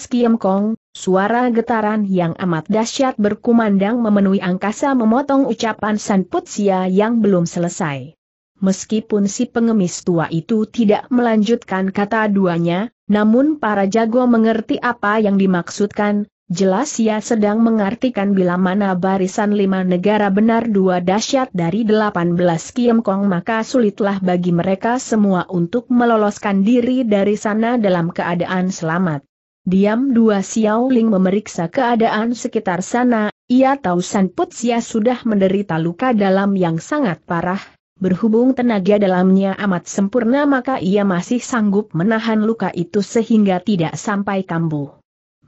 Kiem Kong, suara getaran yang amat dahsyat berkumandang memenuhi angkasa memotong ucapan San Putsia yang belum selesai. Meskipun si pengemis tua itu tidak melanjutkan kata duanya, namun para jago mengerti apa yang dimaksudkan, Jelas ia sedang mengartikan bila mana barisan lima negara benar dua dahsyat dari delapan belas kiam Kong maka sulitlah bagi mereka semua untuk meloloskan diri dari sana dalam keadaan selamat. Diam dua Xiao Ling memeriksa keadaan sekitar sana, ia tahu San Putsia sudah menderita luka dalam yang sangat parah, Berhubung tenaga dalamnya amat sempurna maka ia masih sanggup menahan luka itu sehingga tidak sampai kambuh.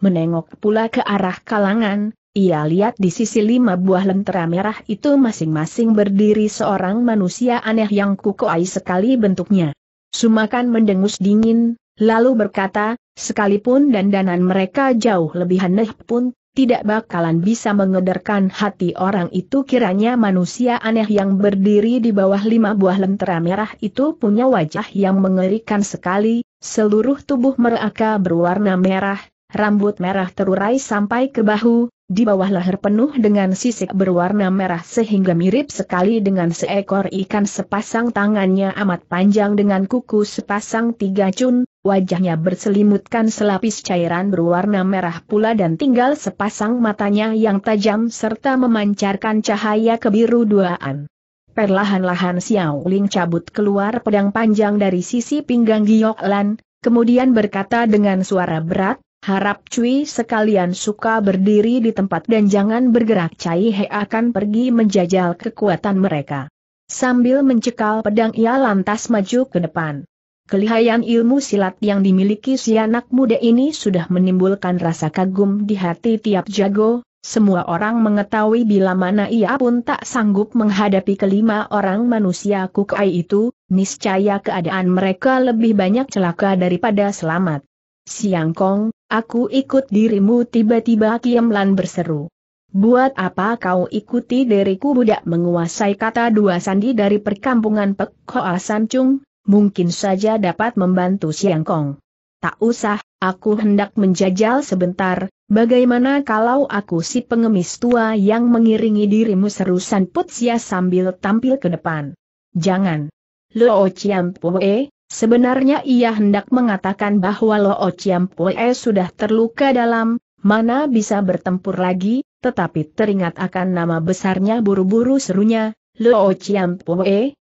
Menengok pula ke arah kalangan, ia lihat di sisi lima buah lentera merah itu masing-masing berdiri seorang manusia aneh yang kukuai sekali bentuknya. Sumakan mendengus dingin, lalu berkata, sekalipun dandanan mereka jauh lebih aneh pun, tidak bakalan bisa mengedarkan hati orang itu kiranya manusia aneh yang berdiri di bawah lima buah lentera merah itu punya wajah yang mengerikan sekali, seluruh tubuh mereka berwarna merah, rambut merah terurai sampai ke bahu, di bawah leher penuh dengan sisik berwarna merah sehingga mirip sekali dengan seekor ikan sepasang tangannya amat panjang dengan kuku sepasang tiga cun, wajahnya berselimutkan selapis cairan berwarna merah pula dan tinggal sepasang matanya yang tajam serta memancarkan cahaya kebiru duaan. Perlahan-lahan Xiao Ling cabut keluar pedang panjang dari sisi pinggang Giok Lan, kemudian berkata dengan suara berat, Harap Cui sekalian suka berdiri di tempat dan jangan bergerak Cai He akan pergi menjajal kekuatan mereka. Sambil mencekal pedang ia lantas maju ke depan. Kelihayan ilmu silat yang dimiliki si anak muda ini sudah menimbulkan rasa kagum di hati tiap jago, semua orang mengetahui bila mana ia pun tak sanggup menghadapi kelima orang manusia kukai itu, niscaya keadaan mereka lebih banyak celaka daripada selamat. Siang Kong, Aku ikut dirimu tiba-tiba Kiamlan berseru. Buat apa kau ikuti diriku budak menguasai kata dua sandi dari perkampungan Pek Hoa Sancung, mungkin saja dapat membantu Siang Kong. Tak usah, aku hendak menjajal sebentar, bagaimana kalau aku si pengemis tua yang mengiringi dirimu seru San Putsia sambil tampil ke depan. Jangan. Lo Chiam Pue, Sebenarnya ia hendak mengatakan bahwa Lo Chiam sudah terluka dalam, mana bisa bertempur lagi, tetapi teringat akan nama besarnya buru-buru serunya, Lo Chiam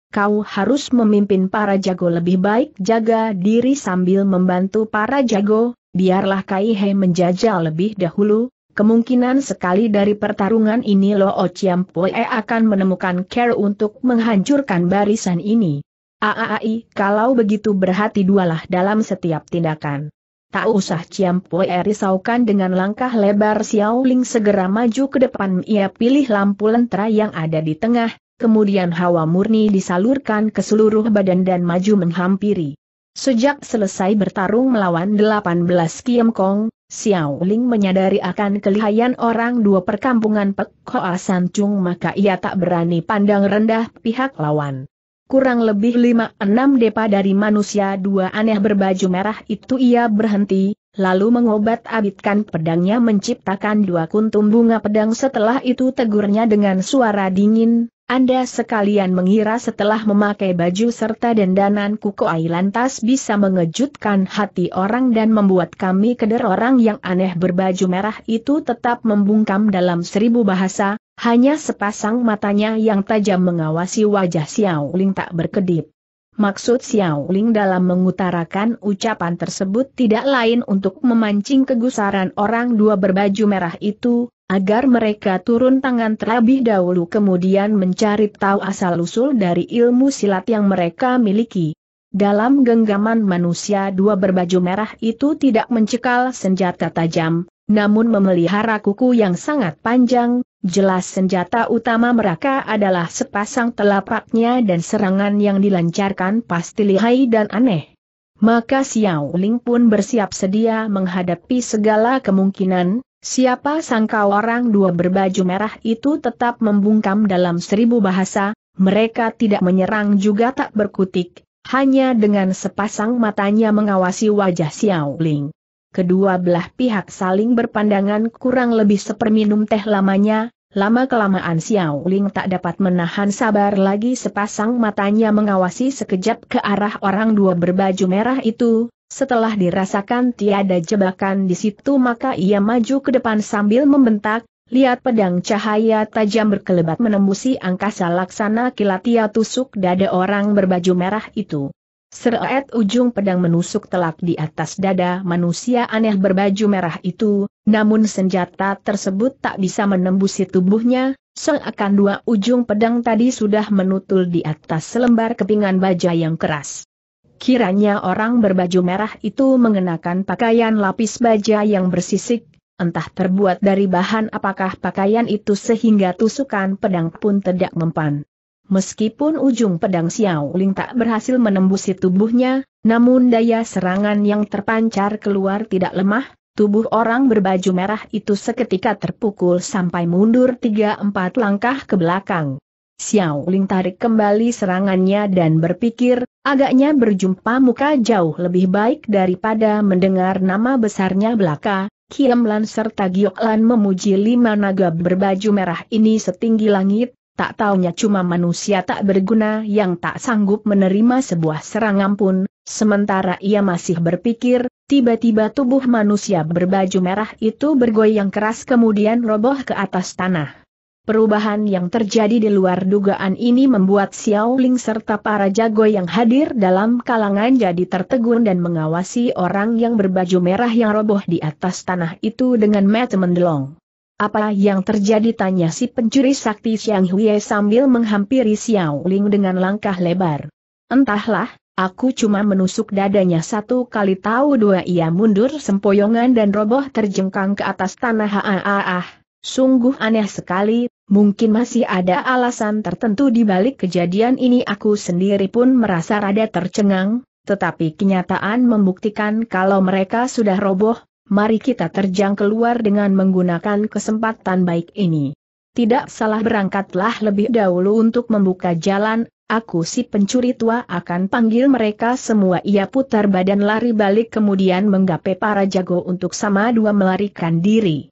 kau harus memimpin para jago lebih baik jaga diri sambil membantu para jago, biarlah Kai He menjajal lebih dahulu, kemungkinan sekali dari pertarungan ini Lo Chiam akan menemukan care untuk menghancurkan barisan ini. Aaai, kalau begitu berhati dualah dalam setiap tindakan. Tak usah Ciam Pue risaukan dengan langkah lebar Xiao Ling segera maju ke depan ia pilih lampu lentera yang ada di tengah, kemudian hawa murni disalurkan ke seluruh badan dan maju menghampiri. Sejak selesai bertarung melawan 18 Kiam Kong, Xiao Ling menyadari akan kelihayan orang dua perkampungan Pek Hoa San Chung maka ia tak berani pandang rendah pihak lawan kurang lebih lima enam depa dari manusia dua aneh berbaju merah itu ia berhenti, lalu mengobat-abitkan pedangnya menciptakan dua kuntum bunga pedang setelah itu tegurnya dengan suara dingin, Anda sekalian mengira setelah memakai baju serta dendanan Kuko lantas bisa mengejutkan hati orang dan membuat kami keder orang yang aneh berbaju merah itu tetap membungkam dalam seribu bahasa, hanya sepasang matanya yang tajam mengawasi wajah Xiao Ling tak berkedip. Maksud Xiao Ling dalam mengutarakan ucapan tersebut tidak lain untuk memancing kegusaran orang dua berbaju merah itu, agar mereka turun tangan terlebih dahulu kemudian mencari tahu asal-usul dari ilmu silat yang mereka miliki. Dalam genggaman manusia dua berbaju merah itu tidak mencekal senjata tajam, namun memelihara kuku yang sangat panjang, jelas senjata utama mereka adalah sepasang telapaknya dan serangan yang dilancarkan pasti lihai dan aneh. Maka Xiao Ling pun bersiap sedia menghadapi segala kemungkinan, siapa sangka orang dua berbaju merah itu tetap membungkam dalam seribu bahasa, mereka tidak menyerang juga tak berkutik, hanya dengan sepasang matanya mengawasi wajah Xiao Ling kedua belah pihak saling berpandangan kurang lebih seperminum teh lamanya, lama-kelamaan Xiao Ling tak dapat menahan sabar lagi sepasang matanya mengawasi sekejap ke arah orang dua berbaju merah itu, setelah dirasakan tiada jebakan di situ maka ia maju ke depan sambil membentak, Lihat pedang cahaya tajam berkelebat menembusi angkasa laksana kilatia tusuk dada orang berbaju merah itu. Seret ujung pedang menusuk telak di atas dada manusia aneh berbaju merah itu, namun senjata tersebut tak bisa menembusi tubuhnya, seakan dua ujung pedang tadi sudah menutul di atas selembar kepingan baja yang keras. Kiranya orang berbaju merah itu mengenakan pakaian lapis baja yang bersisik, entah terbuat dari bahan apakah pakaian itu sehingga tusukan pedang pun tidak mempan. Meskipun ujung pedang Xiao Ling tak berhasil menembus tubuhnya, namun daya serangan yang terpancar keluar tidak lemah, tubuh orang berbaju merah itu seketika terpukul sampai mundur 3-4 langkah ke belakang. Xiao Ling tarik kembali serangannya dan berpikir, agaknya berjumpa muka jauh lebih baik daripada mendengar nama besarnya belaka, Kiam Lan serta Giok Lan memuji lima naga berbaju merah ini setinggi langit, tak taunya cuma manusia tak berguna yang tak sanggup menerima sebuah serangan pun, sementara ia masih berpikir, tiba-tiba tubuh manusia berbaju merah itu bergoyang keras kemudian roboh ke atas tanah. Perubahan yang terjadi di luar dugaan ini membuat Xiao Ling serta para jago yang hadir dalam kalangan jadi tertegun dan mengawasi orang yang berbaju merah yang roboh di atas tanah itu dengan mata mendelong. Apa yang terjadi tanya si pencuri sakti Xiang Huye sambil menghampiri Xiao Ling dengan langkah lebar. Entahlah, aku cuma menusuk dadanya satu kali tahu dua ia mundur sempoyongan dan roboh terjengkang ke atas tanah ah ah ah. Sungguh aneh sekali, mungkin masih ada alasan tertentu di balik kejadian ini aku sendiri pun merasa rada tercengang, tetapi kenyataan membuktikan kalau mereka sudah roboh, mari kita terjang keluar dengan menggunakan kesempatan baik ini. Tidak salah berangkatlah lebih dahulu untuk membuka jalan, aku si pencuri tua akan panggil mereka semua. Ia putar badan lari balik kemudian menggapai para jago untuk sama dua melarikan diri.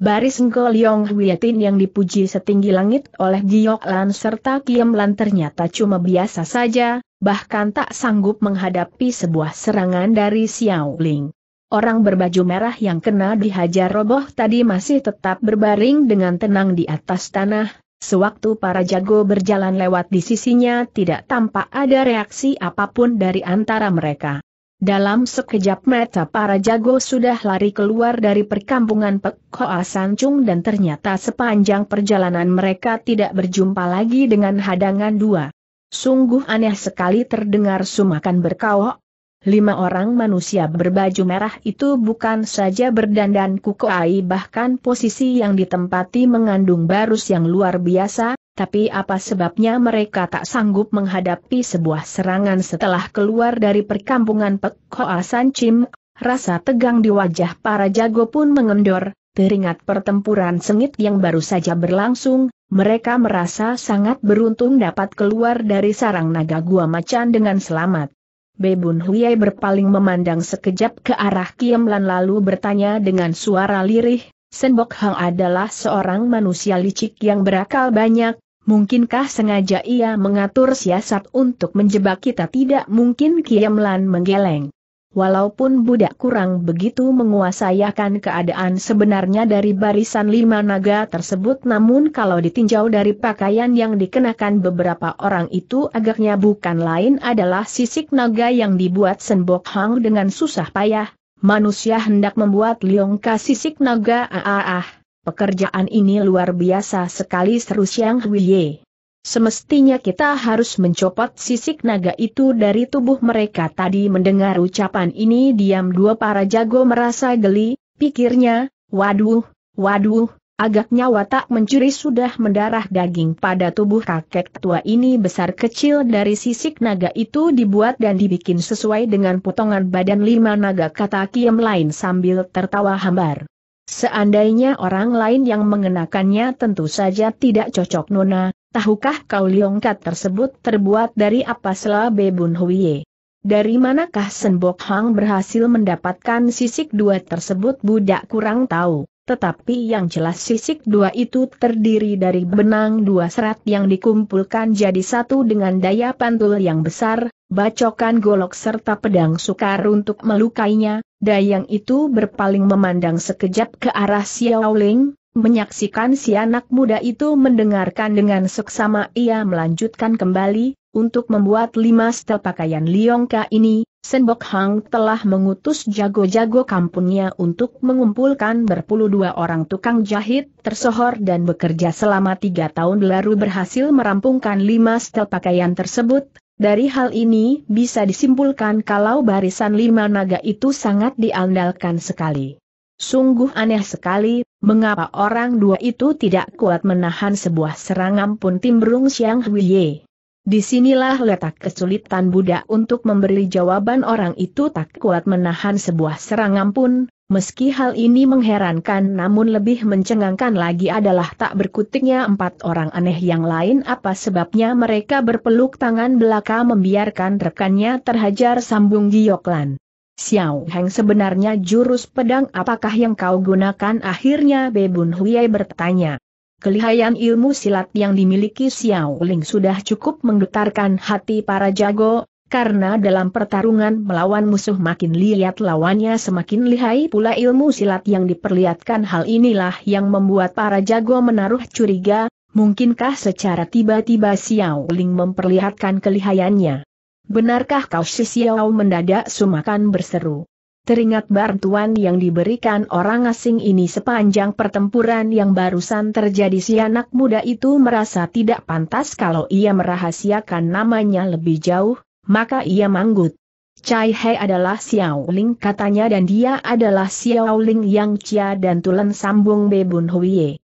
Baris gol Yong Huyatin yang dipuji setinggi langit oleh Giok Lan serta Kiem Lan ternyata cuma biasa saja, bahkan tak sanggup menghadapi sebuah serangan dari Xiao Ling. Orang berbaju merah yang kena dihajar roboh tadi masih tetap berbaring dengan tenang di atas tanah, sewaktu para jago berjalan lewat di sisinya tidak tampak ada reaksi apapun dari antara mereka. Dalam sekejap mata para jago sudah lari keluar dari perkampungan Pekhoa Sancung dan ternyata sepanjang perjalanan mereka tidak berjumpa lagi dengan hadangan dua. Sungguh aneh sekali terdengar sumakan berkawok Lima orang manusia berbaju merah itu bukan saja berdandan kukuai bahkan posisi yang ditempati mengandung barus yang luar biasa, tapi apa sebabnya mereka tak sanggup menghadapi sebuah serangan setelah keluar dari perkampungan Pekoa Hoa rasa tegang di wajah para jago pun mengendor, teringat pertempuran sengit yang baru saja berlangsung, mereka merasa sangat beruntung dapat keluar dari sarang naga gua macan dengan selamat. Bebun Huye berpaling memandang sekejap ke arah Lan lalu bertanya dengan suara lirih, Senbok Hang adalah seorang manusia licik yang berakal banyak, mungkinkah sengaja ia mengatur siasat untuk menjebak kita tidak mungkin Lan menggeleng. Walaupun budak kurang begitu menguasai keadaan sebenarnya dari barisan lima naga tersebut namun kalau ditinjau dari pakaian yang dikenakan beberapa orang itu agaknya bukan lain adalah sisik naga yang dibuat Senbok Hang dengan susah payah, manusia hendak membuat Liongka sisik naga ah ah ah, pekerjaan ini luar biasa sekali seru yang Huiye. Semestinya kita harus mencopot sisik naga itu dari tubuh mereka tadi mendengar ucapan ini diam dua para jago merasa geli, pikirnya, waduh, waduh, agaknya watak mencuri sudah mendarah daging pada tubuh kakek tua ini besar kecil dari sisik naga itu dibuat dan dibikin sesuai dengan potongan badan lima naga kata kiam lain sambil tertawa hambar. Seandainya orang lain yang mengenakannya tentu saja tidak cocok Nona, Tahukah kau liongkat tersebut terbuat dari apa selah bebun huye? Dari manakah Senbok Hang berhasil mendapatkan sisik dua tersebut budak kurang tahu, tetapi yang jelas sisik dua itu terdiri dari benang dua serat yang dikumpulkan jadi satu dengan daya pantul yang besar, bacokan golok serta pedang sukar untuk melukainya, dayang itu berpaling memandang sekejap ke arah Xiao Ling. Menyaksikan si anak muda itu mendengarkan dengan seksama ia melanjutkan kembali, untuk membuat lima setel pakaian Liongka ini, Senbok Hang telah mengutus jago-jago kampungnya untuk mengumpulkan berpuluh dua orang tukang jahit tersohor dan bekerja selama tiga tahun lalu berhasil merampungkan lima setel pakaian tersebut. Dari hal ini bisa disimpulkan kalau barisan lima naga itu sangat diandalkan sekali. Sungguh aneh sekali, mengapa orang dua itu tidak kuat menahan sebuah serangan pun timbrung siang Huiye. Disinilah letak kesulitan Buddha untuk memberi jawaban orang itu tak kuat menahan sebuah serangan pun, meski hal ini mengherankan namun lebih mencengangkan lagi adalah tak berkutiknya empat orang aneh yang lain apa sebabnya mereka berpeluk tangan belaka membiarkan rekannya terhajar sambung gioklan. Xiao Heng sebenarnya jurus pedang apakah yang kau gunakan akhirnya Bebun Huyai bertanya. Kelihayan ilmu silat yang dimiliki Xiao Ling sudah cukup menggetarkan hati para jago, karena dalam pertarungan melawan musuh makin lihat lawannya semakin lihai pula ilmu silat yang diperlihatkan hal inilah yang membuat para jago menaruh curiga, mungkinkah secara tiba-tiba Xiao Ling memperlihatkan kelihayannya. Benarkah kau Xiao mendadak sumakan berseru? Teringat bantuan yang diberikan orang asing ini sepanjang pertempuran yang barusan terjadi si anak muda itu merasa tidak pantas kalau ia merahasiakan namanya lebih jauh, maka ia manggut. Cai Hei adalah Xiao Ling katanya dan dia adalah Xiao Ling yang Cia dan Tulen sambung Bebun Huiye.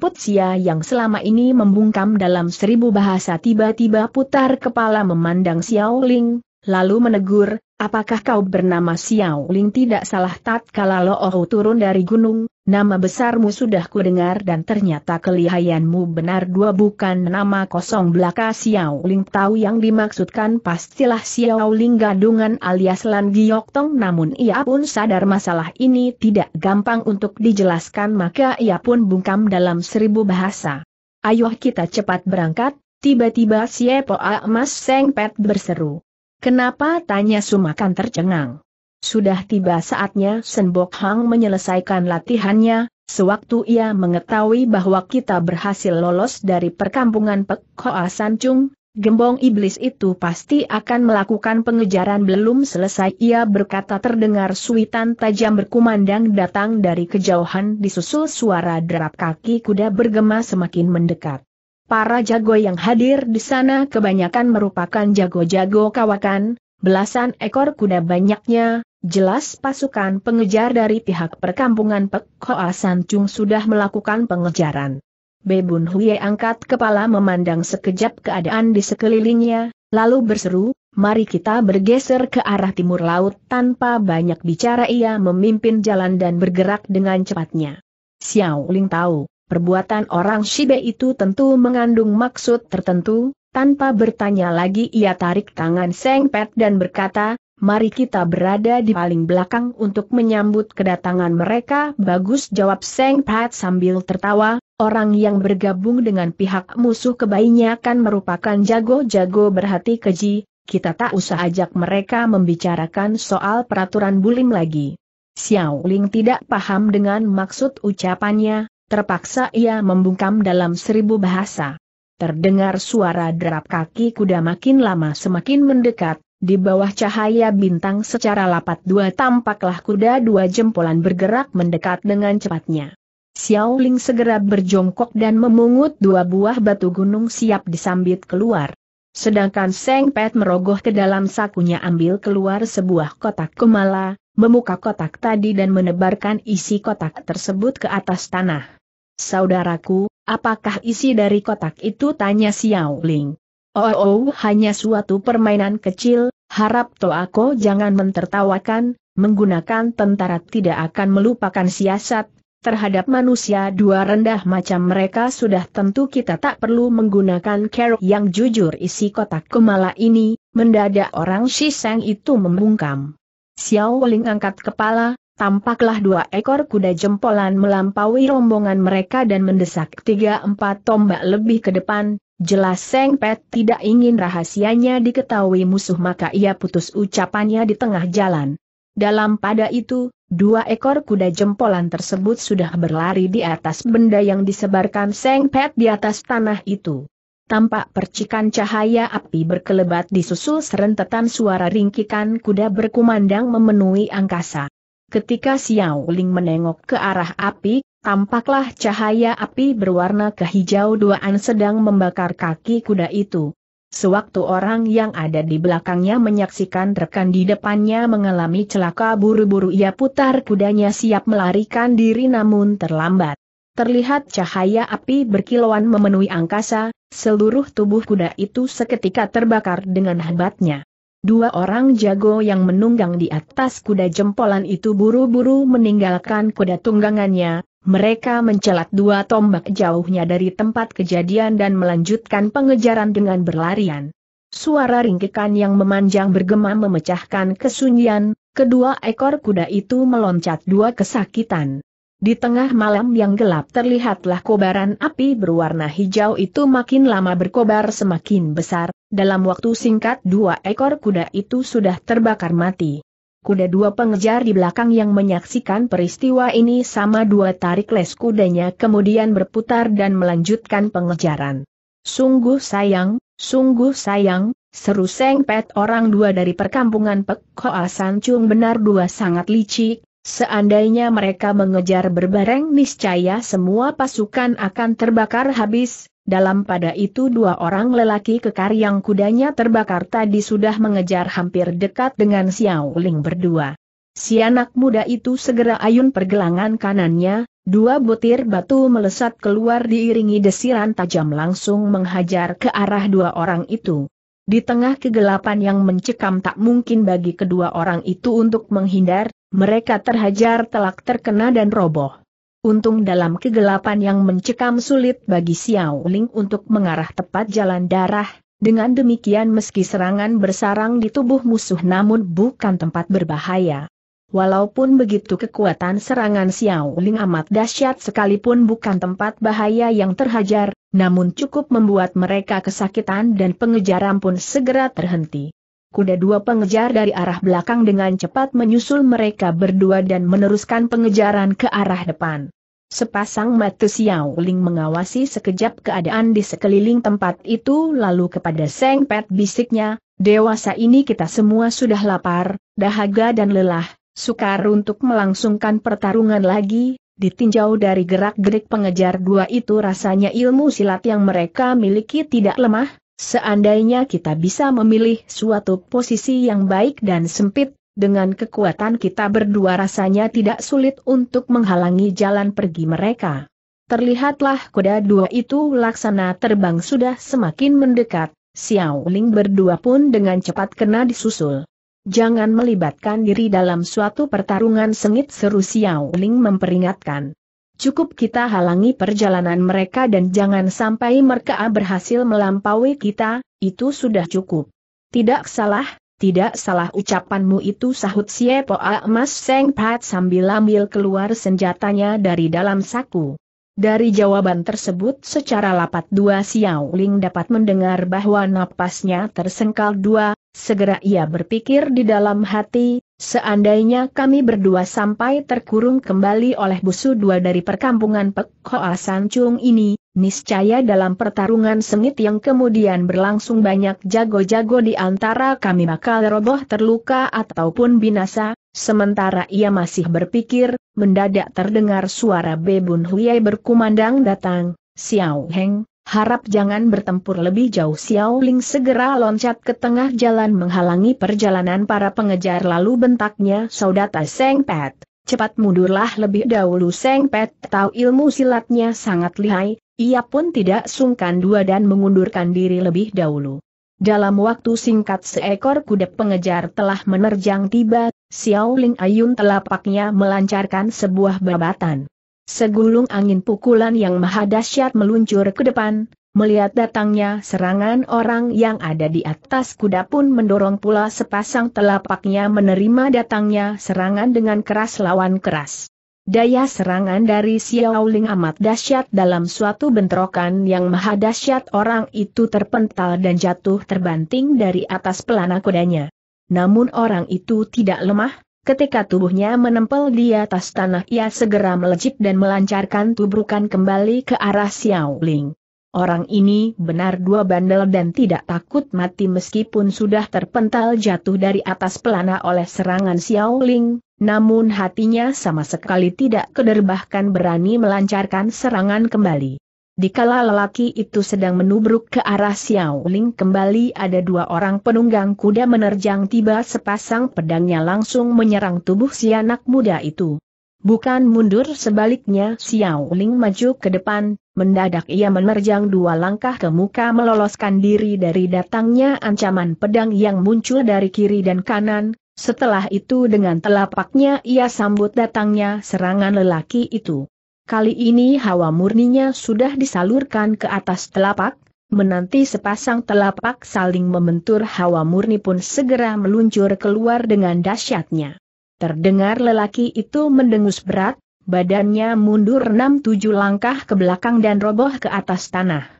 Putsia yang selama ini membungkam dalam seribu bahasa tiba-tiba putar kepala memandang Xiao Ling, lalu menegur, Apakah kau bernama Xiao Ling tidak salah tatkala oh turun dari gunung, nama besarmu sudah kudengar dan ternyata kelihayanmu benar dua bukan nama kosong belaka Xiao Ling tahu yang dimaksudkan pastilah Xiao Ling gadungan alias Lan Giok Tong namun ia pun sadar masalah ini tidak gampang untuk dijelaskan maka ia pun bungkam dalam seribu bahasa. Ayo kita cepat berangkat, tiba-tiba Siepo Mas Sengpet berseru. Kenapa tanya Sumakan tercengang? Sudah tiba saatnya Senbok Hang menyelesaikan latihannya, sewaktu ia mengetahui bahwa kita berhasil lolos dari perkampungan Pek Hoa Sancung, gembong iblis itu pasti akan melakukan pengejaran belum selesai ia berkata terdengar suitan tajam berkumandang datang dari kejauhan disusul suara derap kaki kuda bergema semakin mendekat. Para jago yang hadir di sana kebanyakan merupakan jago-jago kawakan, belasan ekor kuda banyaknya, jelas pasukan pengejar dari pihak perkampungan Pek Hoa San Chung sudah melakukan pengejaran. Bebun Huye angkat kepala memandang sekejap keadaan di sekelilingnya, lalu berseru, mari kita bergeser ke arah timur laut tanpa banyak bicara ia memimpin jalan dan bergerak dengan cepatnya. Xiao Ling tahu, Perbuatan orang Shibe itu tentu mengandung maksud tertentu, tanpa bertanya lagi ia tarik tangan Seng Pet dan berkata, mari kita berada di paling belakang untuk menyambut kedatangan mereka. Bagus jawab Seng Pet sambil tertawa, orang yang bergabung dengan pihak musuh kebanyakan merupakan jago-jago berhati keji, kita tak usah ajak mereka membicarakan soal peraturan bulim lagi. Xiao Ling tidak paham dengan maksud ucapannya, Terpaksa ia membungkam dalam seribu bahasa. Terdengar suara derap kaki kuda makin lama semakin mendekat, di bawah cahaya bintang secara lapat dua tampaklah kuda dua jempolan bergerak mendekat dengan cepatnya. Xiao Ling segera berjongkok dan memungut dua buah batu gunung siap disambit keluar. Sedangkan Seng Pet merogoh ke dalam sakunya ambil keluar sebuah kotak kemala, membuka kotak tadi dan menebarkan isi kotak tersebut ke atas tanah. Saudaraku, apakah isi dari kotak itu? Tanya Xiao Ling. Oh, oh, hanya suatu permainan kecil, harap Toako jangan mentertawakan, menggunakan tentara tidak akan melupakan siasat, terhadap manusia dua rendah macam mereka sudah tentu kita tak perlu menggunakan care yang jujur isi kotak kemala ini, mendadak orang Shiseng itu membungkam. Xiao Ling angkat kepala, tampaklah dua ekor kuda jempolan melampaui rombongan mereka dan mendesak tiga empat tombak lebih ke depan, jelas Seng Pet tidak ingin rahasianya diketahui musuh maka ia putus ucapannya di tengah jalan. Dalam pada itu, dua ekor kuda jempolan tersebut sudah berlari di atas benda yang disebarkan Seng Pet di atas tanah itu. Tampak percikan cahaya api berkelebat disusul serentetan suara ringkikan kuda berkumandang memenuhi angkasa. Ketika Xiao Ling menengok ke arah api, tampaklah cahaya api berwarna kehijau duaan sedang membakar kaki kuda itu. Sewaktu orang yang ada di belakangnya menyaksikan rekan di depannya mengalami celaka buru-buru ia putar kudanya siap melarikan diri namun terlambat. Terlihat cahaya api berkilauan memenuhi angkasa, seluruh tubuh kuda itu seketika terbakar dengan hebatnya. Dua orang jago yang menunggang di atas kuda jempolan itu buru-buru meninggalkan kuda tunggangannya, mereka mencelat dua tombak jauhnya dari tempat kejadian dan melanjutkan pengejaran dengan berlarian. Suara ringkikan yang memanjang bergema memecahkan kesunyian, kedua ekor kuda itu meloncat dua kesakitan. Di tengah malam yang gelap terlihatlah kobaran api berwarna hijau itu makin lama berkobar semakin besar, dalam waktu singkat dua ekor kuda itu sudah terbakar mati. Kuda dua pengejar di belakang yang menyaksikan peristiwa ini sama dua tarik les kudanya kemudian berputar dan melanjutkan pengejaran. Sungguh sayang, sungguh sayang, seru sengpet orang dua dari perkampungan Pek Koa Sancung benar dua sangat licik, Seandainya mereka mengejar berbareng niscaya semua pasukan akan terbakar habis, dalam pada itu dua orang lelaki kekar yang kudanya terbakar tadi sudah mengejar hampir dekat dengan Xiao Ling berdua. Si anak muda itu segera ayun pergelangan kanannya, dua butir batu melesat keluar diiringi desiran tajam langsung menghajar ke arah dua orang itu. Di tengah kegelapan yang mencekam tak mungkin bagi kedua orang itu untuk menghindar, mereka terhajar telak terkena dan roboh. Untung dalam kegelapan yang mencekam sulit bagi Xiao Ling untuk mengarah tepat jalan darah, dengan demikian meski serangan bersarang di tubuh musuh namun bukan tempat berbahaya. Walaupun begitu kekuatan serangan Xiao Ling amat dahsyat sekalipun bukan tempat bahaya yang terhajar, namun cukup membuat mereka kesakitan dan pengejaran pun segera terhenti. Kuda dua pengejar dari arah belakang dengan cepat menyusul mereka berdua dan meneruskan pengejaran ke arah depan. Sepasang mata Xiao Ling mengawasi sekejap keadaan di sekeliling tempat itu lalu kepada Seng Pet bisiknya, dewasa ini kita semua sudah lapar, dahaga dan lelah, sukar untuk melangsungkan pertarungan lagi, ditinjau dari gerak-gerik pengejar dua itu rasanya ilmu silat yang mereka miliki tidak lemah, Seandainya kita bisa memilih suatu posisi yang baik dan sempit, dengan kekuatan kita berdua rasanya tidak sulit untuk menghalangi jalan pergi mereka. Terlihatlah kuda dua itu laksana terbang sudah semakin mendekat, Xiao Ling berdua pun dengan cepat kena disusul. Jangan melibatkan diri dalam suatu pertarungan sengit seru Xiao Ling memperingatkan. Cukup kita halangi perjalanan mereka dan jangan sampai mereka berhasil melampaui kita, itu sudah cukup. Tidak salah, tidak salah ucapanmu itu sahut Siepo Mas Seng Pat sambil ambil keluar senjatanya dari dalam saku. Dari jawaban tersebut secara lapat dua Ling dapat mendengar bahwa napasnya tersengkal dua, Segera ia berpikir di dalam hati, seandainya kami berdua sampai terkurung kembali oleh busu dua dari perkampungan Pek Hoa Sancung ini, niscaya dalam pertarungan sengit yang kemudian berlangsung banyak jago-jago di antara kami bakal roboh terluka ataupun binasa, sementara ia masih berpikir, mendadak terdengar suara Bebun Huyai berkumandang datang, Xiao Heng, harap jangan bertempur lebih jauh Xiao Ling segera loncat ke tengah jalan menghalangi perjalanan para pengejar lalu bentaknya saudara Seng Pet. Cepat mundurlah lebih dahulu Seng Pet tahu ilmu silatnya sangat lihai, ia pun tidak sungkan dua dan mengundurkan diri lebih dahulu. Dalam waktu singkat seekor kuda pengejar telah menerjang tiba, Xiao Ling Ayun telapaknya melancarkan sebuah babatan. Segulung angin pukulan yang maha dahsyat meluncur ke depan, melihat datangnya serangan orang yang ada di atas kuda pun mendorong pula sepasang telapaknya menerima datangnya serangan dengan keras lawan keras. Daya serangan dari Xiaoling amat dahsyat dalam suatu bentrokan yang maha dahsyat orang itu terpental dan jatuh terbanting dari atas pelana kudanya. Namun orang itu tidak lemah, Ketika tubuhnya menempel di atas tanah ia segera melejit dan melancarkan tubrukan kembali ke arah Xiao Ling. Orang ini benar dua bandel dan tidak takut mati meskipun sudah terpental jatuh dari atas pelana oleh serangan Xiao Ling, namun hatinya sama sekali tidak kederbahkan berani melancarkan serangan kembali. Dikala lelaki itu sedang menubruk ke arah Xiao Ling kembali ada dua orang penunggang kuda menerjang tiba sepasang pedangnya langsung menyerang tubuh si anak muda itu. Bukan mundur sebaliknya Xiao Ling maju ke depan, mendadak ia menerjang dua langkah ke muka meloloskan diri dari datangnya ancaman pedang yang muncul dari kiri dan kanan, setelah itu dengan telapaknya ia sambut datangnya serangan lelaki itu. Kali ini hawa murninya sudah disalurkan ke atas telapak, menanti sepasang telapak saling membentur hawa murni pun segera meluncur keluar dengan dahsyatnya. Terdengar lelaki itu mendengus berat, badannya mundur 6-7 langkah ke belakang dan roboh ke atas tanah.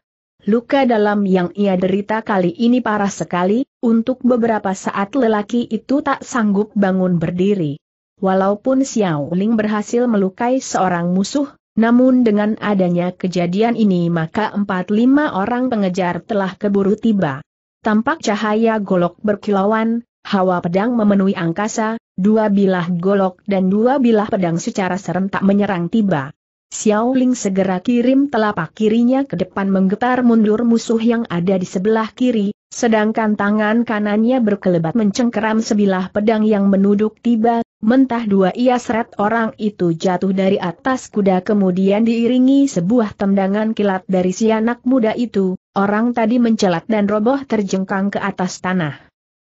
Luka dalam yang ia derita kali ini parah sekali, untuk beberapa saat lelaki itu tak sanggup bangun berdiri. Walaupun Xiao Ling berhasil melukai seorang musuh, namun dengan adanya kejadian ini maka empat lima orang pengejar telah keburu tiba. Tampak cahaya golok berkilauan, hawa pedang memenuhi angkasa, dua bilah golok dan dua bilah pedang secara serentak menyerang tiba. Xiao Ling segera kirim telapak kirinya ke depan menggetar mundur musuh yang ada di sebelah kiri, sedangkan tangan kanannya berkelebat mencengkeram sebilah pedang yang menuduk tiba, Mentah dua ia seret orang itu jatuh dari atas kuda kemudian diiringi sebuah tendangan kilat dari si anak muda itu, orang tadi mencelat dan roboh terjengkang ke atas tanah.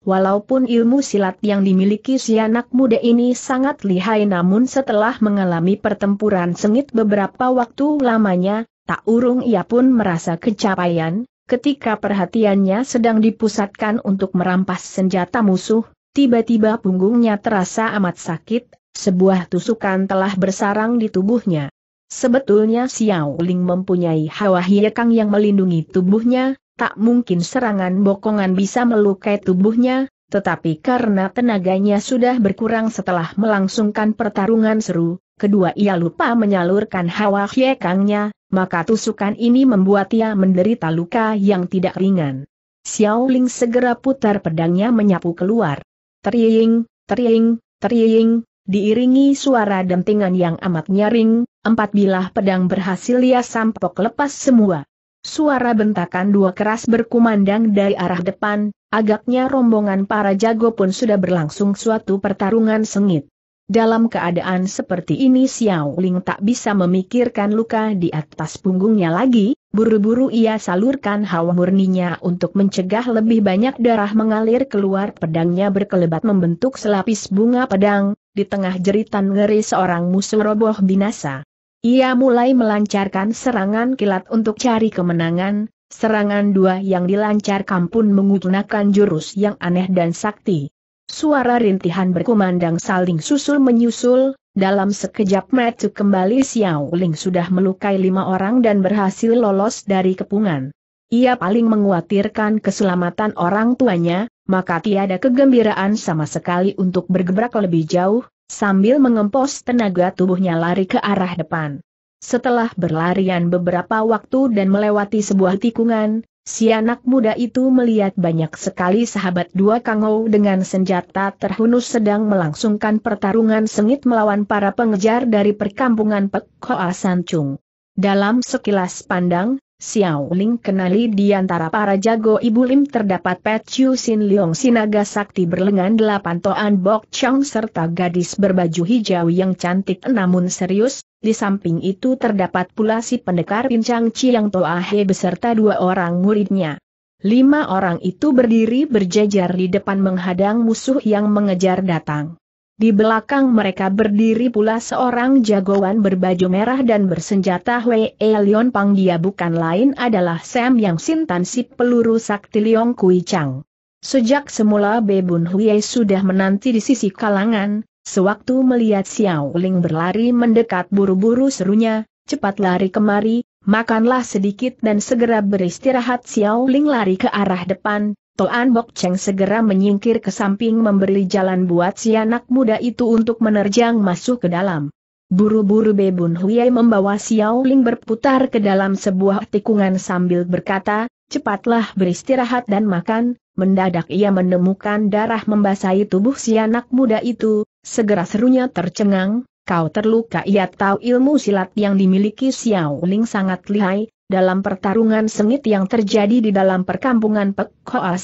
Walaupun ilmu silat yang dimiliki si anak muda ini sangat lihai namun setelah mengalami pertempuran sengit beberapa waktu lamanya, tak urung ia pun merasa kecapaian, ketika perhatiannya sedang dipusatkan untuk merampas senjata musuh, Tiba-tiba punggungnya terasa amat sakit, sebuah tusukan telah bersarang di tubuhnya. Sebetulnya Xiao Ling mempunyai hawa hiekang yang melindungi tubuhnya, tak mungkin serangan bokongan bisa melukai tubuhnya, tetapi karena tenaganya sudah berkurang setelah melangsungkan pertarungan seru, kedua ia lupa menyalurkan hawa hiekangnya, maka tusukan ini membuat ia menderita luka yang tidak ringan. Xiao Ling segera putar pedangnya menyapu keluar. Teriing, teriing, teriing, diiringi suara dentingan yang amat nyaring, empat bilah pedang berhasil ia sampok lepas semua. Suara bentakan dua keras berkumandang dari arah depan, agaknya rombongan para jago pun sudah berlangsung suatu pertarungan sengit. Dalam keadaan seperti ini Xiao Ling tak bisa memikirkan luka di atas punggungnya lagi, buru-buru ia salurkan hawa murninya untuk mencegah lebih banyak darah mengalir keluar pedangnya berkelebat membentuk selapis bunga pedang, di tengah jeritan ngeri seorang musuh roboh binasa. Ia mulai melancarkan serangan kilat untuk cari kemenangan, serangan dua yang dilancarkan pun menggunakan jurus yang aneh dan sakti. Suara rintihan berkumandang saling susul menyusul, dalam sekejap mata kembali Xiao Ling sudah melukai lima orang dan berhasil lolos dari kepungan. Ia paling menguatirkan keselamatan orang tuanya, maka tiada kegembiraan sama sekali untuk bergebrak lebih jauh, sambil mengempos tenaga tubuhnya lari ke arah depan. Setelah berlarian beberapa waktu dan melewati sebuah tikungan, Si anak muda itu melihat banyak sekali sahabat dua kangau dengan senjata terhunus sedang melangsungkan pertarungan sengit melawan para pengejar dari perkampungan Pek Hoa Sancung. Dalam sekilas pandang, Xiao Ling kenali di antara para jago Ibu Lim terdapat Pet Chiu Sin Leong Sinaga Sakti berlengan delapan toan Bok Chong serta gadis berbaju hijau yang cantik namun serius, di samping itu terdapat pula si pendekar pincang Chiang He beserta dua orang muridnya. Lima orang itu berdiri berjajar di depan menghadang musuh yang mengejar datang. Di belakang mereka berdiri pula seorang jagoan berbaju merah dan bersenjata Wei Leon Pang dia bukan lain adalah Sam yang Sintan si peluru sakti Leong Kui Chang. Sejak semula Bebun Huye sudah menanti di sisi kalangan, sewaktu melihat Xiao Ling berlari mendekat buru-buru serunya, cepat lari kemari, makanlah sedikit dan segera beristirahat Xiao Ling lari ke arah depan, Toan Bok Cheng segera menyingkir ke samping memberi jalan buat si anak muda itu untuk menerjang masuk ke dalam. Buru-buru Bebun Huye membawa Xiao Ling berputar ke dalam sebuah tikungan sambil berkata, cepatlah beristirahat dan makan, mendadak ia menemukan darah membasahi tubuh si anak muda itu, segera serunya tercengang, kau terluka ia tahu ilmu silat yang dimiliki Xiao Ling sangat lihai, dalam pertarungan sengit yang terjadi di dalam perkampungan Pek Hoa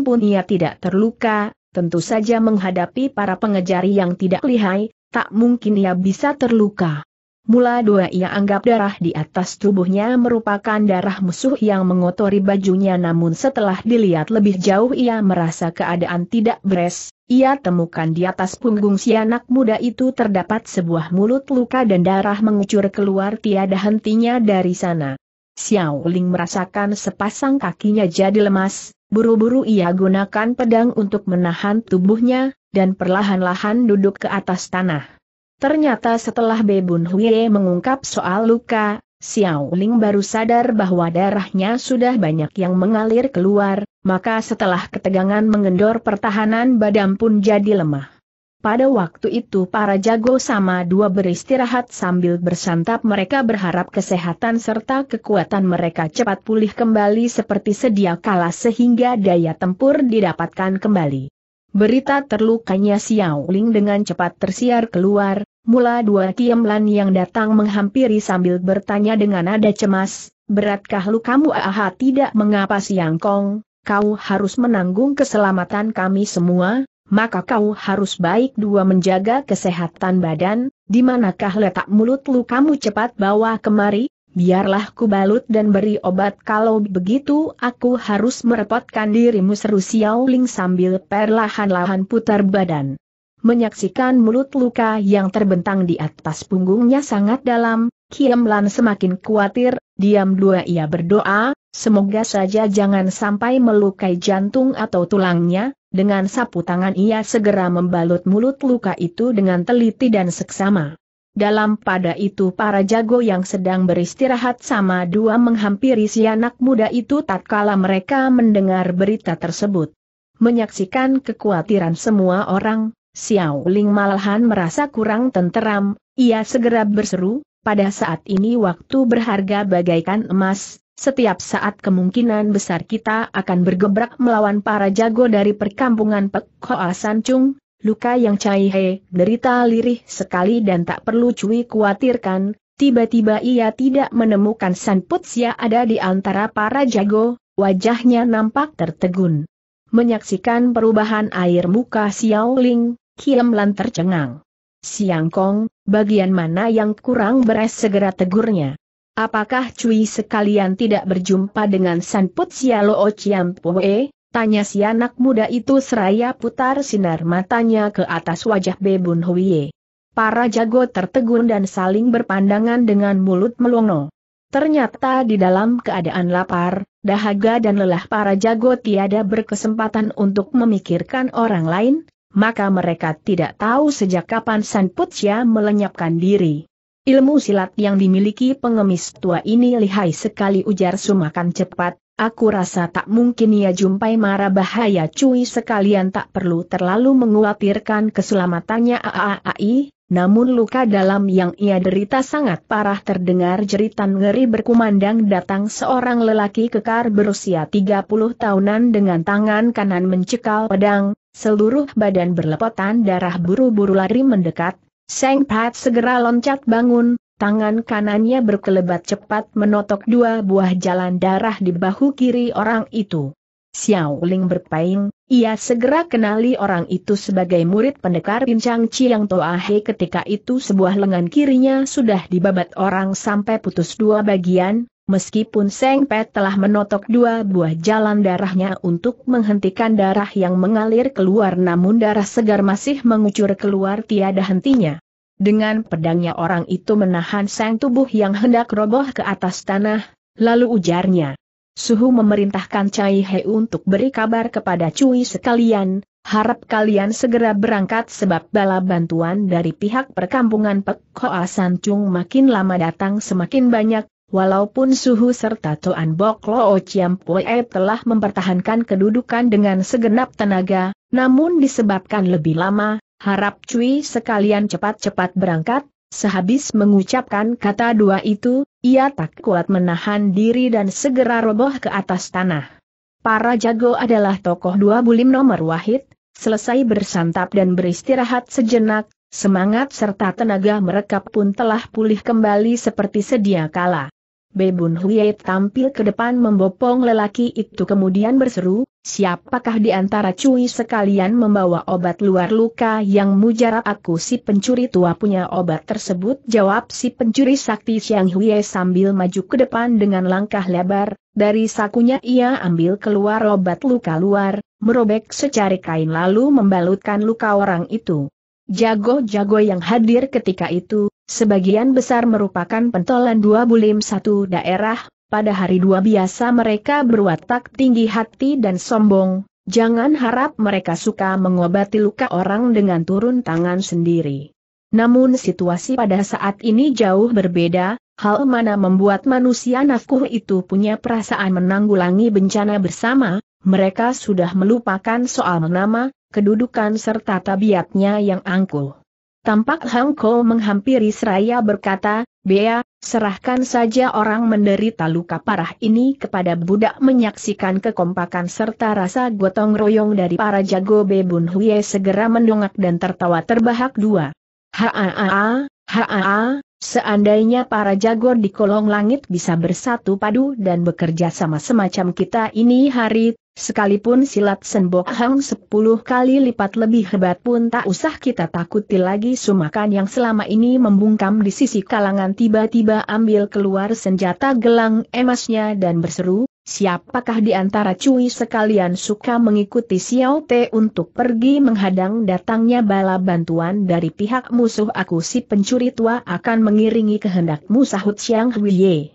pun ia tidak terluka, tentu saja menghadapi para pengejari yang tidak lihai, tak mungkin ia bisa terluka. Mula dua ia anggap darah di atas tubuhnya merupakan darah musuh yang mengotori bajunya namun setelah dilihat lebih jauh ia merasa keadaan tidak beres, ia temukan di atas punggung si anak muda itu terdapat sebuah mulut luka dan darah mengucur keluar tiada hentinya dari sana. Xiao Ling merasakan sepasang kakinya jadi lemas, buru-buru ia gunakan pedang untuk menahan tubuhnya, dan perlahan-lahan duduk ke atas tanah. Ternyata setelah Bebun Huye mengungkap soal luka, Xiao Ling baru sadar bahwa darahnya sudah banyak yang mengalir keluar, maka setelah ketegangan mengendor pertahanan badan pun jadi lemah. Pada waktu itu para jago sama dua beristirahat sambil bersantap mereka berharap kesehatan serta kekuatan mereka cepat pulih kembali seperti sedia kala sehingga daya tempur didapatkan kembali. Berita terlukanya Xiao Ling dengan cepat tersiar keluar, mula dua kiamlan yang datang menghampiri sambil bertanya dengan nada cemas, beratkah kamu aha tidak mengapa Siang Kong, kau harus menanggung keselamatan kami semua, maka kau harus baik dua menjaga kesehatan badan, di manakah letak mulut lu kamu cepat bawa kemari, biarlah ku balut dan beri obat kalau begitu aku harus merepotkan dirimu seru Xiao Ling sambil perlahan-lahan putar badan. Menyaksikan mulut luka yang terbentang di atas punggungnya sangat dalam, Kiam semakin khawatir, diam dua ia berdoa, Semoga saja jangan sampai melukai jantung atau tulangnya, dengan sapu tangan ia segera membalut mulut luka itu dengan teliti dan seksama. Dalam pada itu para jago yang sedang beristirahat sama dua menghampiri si anak muda itu tatkala mereka mendengar berita tersebut. Menyaksikan kekhawatiran semua orang, Xiao Ling malahan merasa kurang tenteram, ia segera berseru, pada saat ini waktu berharga bagaikan emas, setiap saat kemungkinan besar kita akan bergebrak melawan para jago dari perkampungan Pek Hoa San Chung, luka yang Cai He derita lirih sekali dan tak perlu Cui khawatirkan, tiba-tiba ia tidak menemukan San Putsia ada di antara para jago, wajahnya nampak tertegun. Menyaksikan perubahan air muka Xiao Ling, Kiem Lan tercengang. Siang Kong, bagian mana yang kurang beres segera tegurnya. Apakah Cui sekalian tidak berjumpa dengan San Put Sialo Chiam Pue? Tanya si anak muda itu seraya putar sinar matanya ke atas wajah Bebun Huiye. Para jago tertegun dan saling berpandangan dengan mulut melongo. Ternyata di dalam keadaan lapar, dahaga dan lelah para jago tiada berkesempatan untuk memikirkan orang lain, maka mereka tidak tahu sejak kapan San Putia melenyapkan diri. Ilmu silat yang dimiliki pengemis tua ini lihai sekali ujar Sumakan cepat, aku rasa tak mungkin ia jumpai mara bahaya cuy sekalian tak perlu terlalu menguatirkan keselamatannya AAAI, namun luka dalam yang ia derita sangat parah terdengar jeritan ngeri berkumandang datang seorang lelaki kekar berusia 30 tahunan dengan tangan kanan mencekal pedang, seluruh badan berlepotan darah buru-buru lari mendekat, Seng Pat segera loncat bangun, tangan kanannya berkelebat cepat menotok dua buah jalan darah di bahu kiri orang itu. Xiao Ling berpaing, ia segera kenali orang itu sebagai murid pendekar pincang Chiang He ketika itu sebuah lengan kirinya sudah dibabat orang sampai putus dua bagian, Meskipun Seng Pet telah menotok dua buah jalan darahnya untuk menghentikan darah yang mengalir keluar namun darah segar masih mengucur keluar tiada hentinya. Dengan pedangnya orang itu menahan sang tubuh yang hendak roboh ke atas tanah, lalu ujarnya. Suhu memerintahkan Cai He untuk beri kabar kepada Cui sekalian, harap kalian segera berangkat sebab bala bantuan dari pihak perkampungan Pek Hoa San Chung makin lama datang semakin banyak, Walaupun Suhu serta Toan Bok Loo Chiam Pue telah mempertahankan kedudukan dengan segenap tenaga, namun disebabkan lebih lama, harap Cui sekalian cepat-cepat berangkat, sehabis mengucapkan kata dua itu, ia tak kuat menahan diri dan segera roboh ke atas tanah. Para jago adalah tokoh dua bulim nomor wahid, selesai bersantap dan beristirahat sejenak, semangat serta tenaga mereka pun telah pulih kembali seperti sedia kala. Bebun Huye tampil ke depan membopong lelaki itu kemudian berseru, siapakah di antara cui sekalian membawa obat luar luka yang mujarab aku si pencuri tua punya obat tersebut jawab si pencuri sakti Siang Huye sambil maju ke depan dengan langkah lebar, dari sakunya ia ambil keluar obat luka luar, merobek secari kain lalu membalutkan luka orang itu. Jago-jago yang hadir ketika itu, sebagian besar merupakan pentolan dua bulim satu daerah, pada hari dua biasa mereka berwatak tinggi hati dan sombong, jangan harap mereka suka mengobati luka orang dengan turun tangan sendiri. Namun situasi pada saat ini jauh berbeda, hal mana membuat manusia nafkuh itu punya perasaan menanggulangi bencana bersama, mereka sudah melupakan soal nama kedudukan serta tabiatnya yang angkuh. Tampak Hang Ko menghampiri seraya berkata, Bea, serahkan saja orang menderita luka parah ini kepada budak menyaksikan kekompakan serta rasa gotong royong dari para jago Bebun Huye segera mendongak dan tertawa terbahak dua. Haa, haa, Seandainya para jago di kolong langit bisa bersatu padu dan bekerja sama semacam kita ini hari, Sekalipun silat Senbok Hang sepuluh kali lipat lebih hebat pun tak usah kita takuti lagi sumakan yang selama ini membungkam di sisi kalangan tiba-tiba ambil keluar senjata gelang emasnya dan berseru, siapakah di antara cuy sekalian suka mengikuti Xiao Te untuk pergi menghadang datangnya bala bantuan dari pihak musuh aku si pencuri tua akan mengiringi kehendakmu sahut Siang Huiye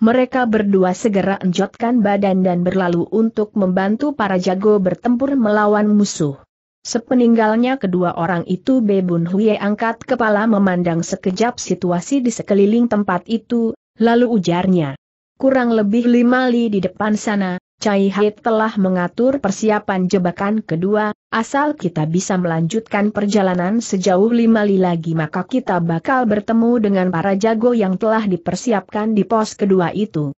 mereka berdua segera enjotkan badan dan berlalu untuk membantu para jago bertempur melawan musuh. Sepeninggalnya kedua orang itu Bebun Huye angkat kepala memandang sekejap situasi di sekeliling tempat itu, lalu ujarnya. Kurang lebih lima li di depan sana, Cai Hai telah mengatur persiapan jebakan kedua, asal kita bisa melanjutkan perjalanan sejauh lima li lagi maka kita bakal bertemu dengan para jago yang telah dipersiapkan di pos kedua itu.